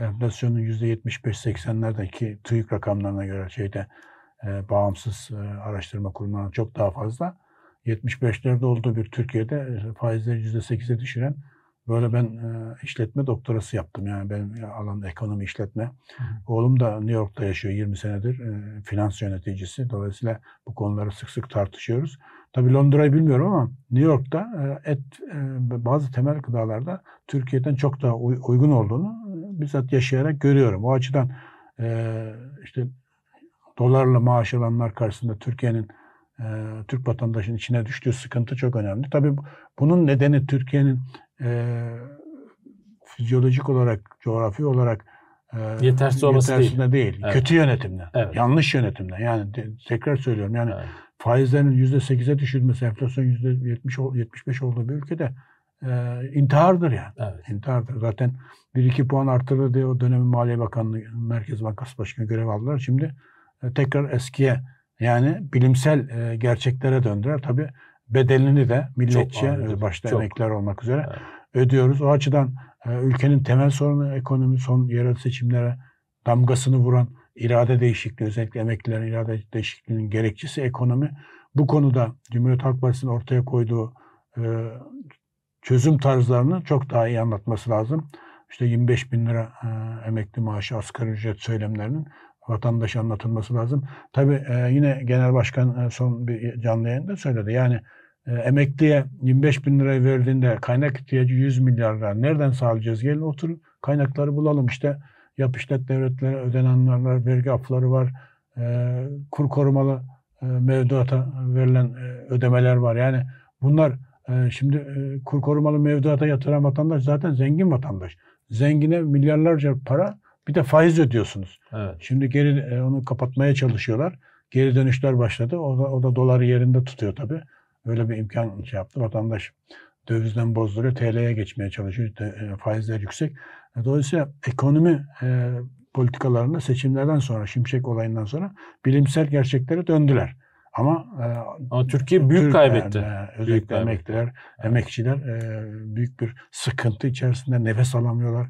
e, enflasyonun %75-80'lerdeki TÜİK rakamlarına göre şeyde bağımsız araştırma kurumlarına çok daha fazla 75'lerde olduğu bir Türkiye'de faizleri %8'e düşüren böyle ben e, işletme doktorası yaptım. Yani ben alan ekonomi işletme. Hı. Oğlum da New York'ta yaşıyor 20 senedir. E, finans yöneticisi. Dolayısıyla bu konuları sık sık tartışıyoruz. Tabii Londra'yı bilmiyorum ama New York'ta e, et e, bazı temel gıdalarda Türkiye'den çok daha uy- uygun olduğunu e, bizzat yaşayarak görüyorum. O açıdan e, işte dolarla maaş alanlar karşısında Türkiye'nin ee, Türk vatandaşının içine düştüğü sıkıntı çok önemli. Tabii bunun nedeni Türkiye'nin e, fizyolojik olarak, coğrafi olarak e, yetersiz olması yetersizliğine değil. değil. Evet. Kötü yönetimden, evet. yanlış yönetimden. Yani tekrar söylüyorum yani evet. faizlerin %8'e düşürmesi, enflasyon %70 75 olduğu bir ülkede e, intihardır yani. Evet. İntihardır. Zaten 1-2 puan arttırdı diye o dönemin Maliye Bakanlığı, Merkez Bankası Başkanı görev aldılar. Şimdi e, tekrar eskiye yani bilimsel e, gerçeklere döndürer Tabii bedelini de milletçe e, başta çok. emekler olmak üzere evet. ödüyoruz. O açıdan e, ülkenin temel sorunu ekonomi son yerel seçimlere damgasını vuran irade değişikliği özellikle emeklilerin irade değişikliğinin gerekçesi ekonomi. Bu konuda Cumhuriyet Halk Partisi'nin ortaya koyduğu e, çözüm tarzlarını çok daha iyi anlatması lazım. İşte 25 bin lira e, emekli maaşı asgari ücret söylemlerinin vatandaşa anlatılması lazım. Tabi e, yine Genel Başkan e, son bir canlı yayında söyledi. Yani e, emekliye 25 bin lira verdiğinde kaynak ihtiyacı 100 milyar lira. Nereden sağlayacağız? Gelin otur kaynakları bulalım. İşte yap işlet devletlere ödenenler var, vergi afları var. E, kur korumalı e, mevduata verilen e, ödemeler var. Yani bunlar e, şimdi e, kur korumalı mevduata yatıran vatandaş zaten zengin vatandaş. Zengine milyarlarca para bir de faiz ödüyorsunuz. Evet. Şimdi geri e, onu kapatmaya çalışıyorlar. Geri dönüşler başladı. O da, o da doları yerinde tutuyor tabii. Öyle bir imkan şey yaptı vatandaş. Dövizden bozduruyor, TL'ye geçmeye çalışıyor. De, e, faizler yüksek. E, dolayısıyla ekonomi e, politikalarında seçimlerden sonra, Şimşek olayından sonra bilimsel gerçeklere döndüler. Ama, e, Ama Türkiye büyük Türk, e, kaybetti. E, özellikle büyük emekliler, kaybetti. emekçiler e, büyük bir sıkıntı içerisinde nefes alamıyorlar.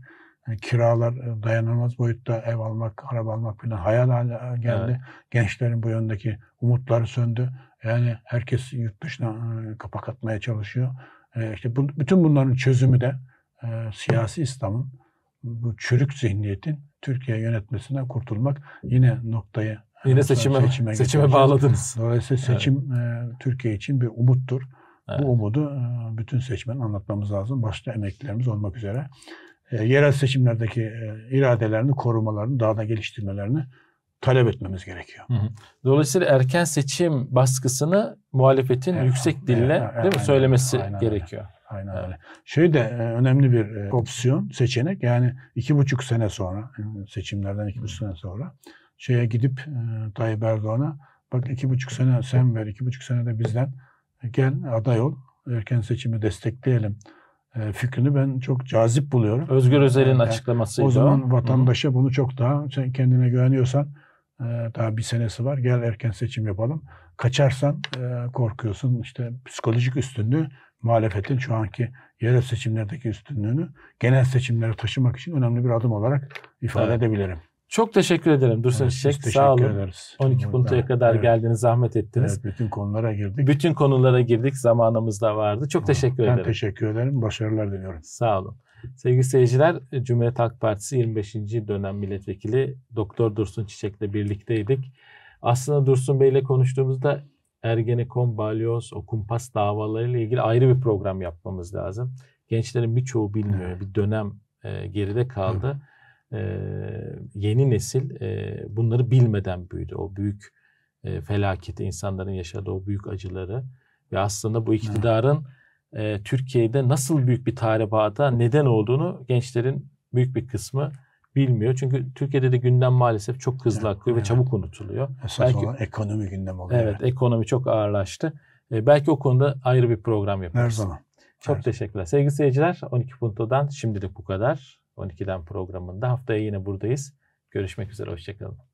Yani kiralar e, dayanılmaz boyutta ev almak, araba almak falan hayal hale e, geldi. Evet. Gençlerin bu yöndeki umutları söndü. Yani herkes yurt dışına e, kapak atmaya çalışıyor. İşte bu, bütün bunların çözümü de e, siyasi İslam'ın bu çürük zihniyetin Türkiye yönetmesinden kurtulmak yine noktayı yine seçime seçime, seçime bağladınız. Dolayısıyla seçim evet. e, Türkiye için bir umuttur. Evet. Bu umudu e, bütün seçmen anlatmamız lazım. Başta emeklilerimiz olmak üzere. E, yerel seçimlerdeki e, iradelerini korumalarını, daha da geliştirmelerini talep etmemiz gerekiyor. Hı hı. Dolayısıyla erken seçim baskısını muhalefetin evet, yüksek e, dille evet, değil evet, mi söylemesi aynen, gerekiyor. Aynen, aynen evet. Şey de önemli bir opsiyon, seçenek. Yani iki buçuk sene sonra seçimlerden iki buçuk sene sonra şeye gidip Tayyip Erdoğan'a bak iki buçuk sene sen ver, iki buçuk sene de bizden gel aday ol, erken seçimi destekleyelim e, fikrini ben çok cazip buluyorum. Özgür e, Özel'in yani, açıklamasıydı. O zaman o. vatandaşa Hı. bunu çok daha sen kendine güveniyorsan e, daha bir senesi var gel erken seçim yapalım. Kaçarsan korkuyorsun işte psikolojik üstünlüğü muhalefetin şu anki yerel seçimlerdeki üstünlüğünü genel seçimlere taşımak için önemli bir adım olarak ifade evet. edebilirim. Çok teşekkür ederim Dursun evet, Çiçek. Sağ olun. Ederiz. 12 puntoya kadar evet. geldiniz, zahmet ettiniz. Evet, bütün konulara girdik. Bütün konulara girdik. Zamanımız da vardı. Çok evet, teşekkür ben ederim. Ben teşekkür ederim. Başarılar diliyorum. Sağ olun. Sevgili seyirciler, Cumhuriyet Halk Partisi 25. dönem milletvekili Doktor Dursun Çiçek'le birlikteydik. Aslında Dursun Bey ile konuştuğumuzda Ergenekon, Balyoz, o kumpas davalarıyla ilgili ayrı bir program yapmamız lazım. Gençlerin birçoğu bilmiyor. Evet. Bir dönem e, geride kaldı. Evet yeni nesil bunları bilmeden büyüdü. O büyük felaketi, insanların yaşadığı o büyük acıları ve aslında bu iktidarın Türkiye'de nasıl büyük bir taribata neden olduğunu gençlerin büyük bir kısmı bilmiyor. Çünkü Türkiye'de de gündem maalesef çok hızlı akıyor evet. ve çabuk unutuluyor. Esas belki, olan ekonomi gündem oluyor. Evet, ekonomi çok ağırlaştı. belki o konuda ayrı bir program yaparız. Her zaman. Çok Her teşekkürler. Zaman. Sevgili seyirciler 12 şimdilik bu kadar. 12'den programında. Haftaya yine buradayız. Görüşmek üzere, hoşçakalın.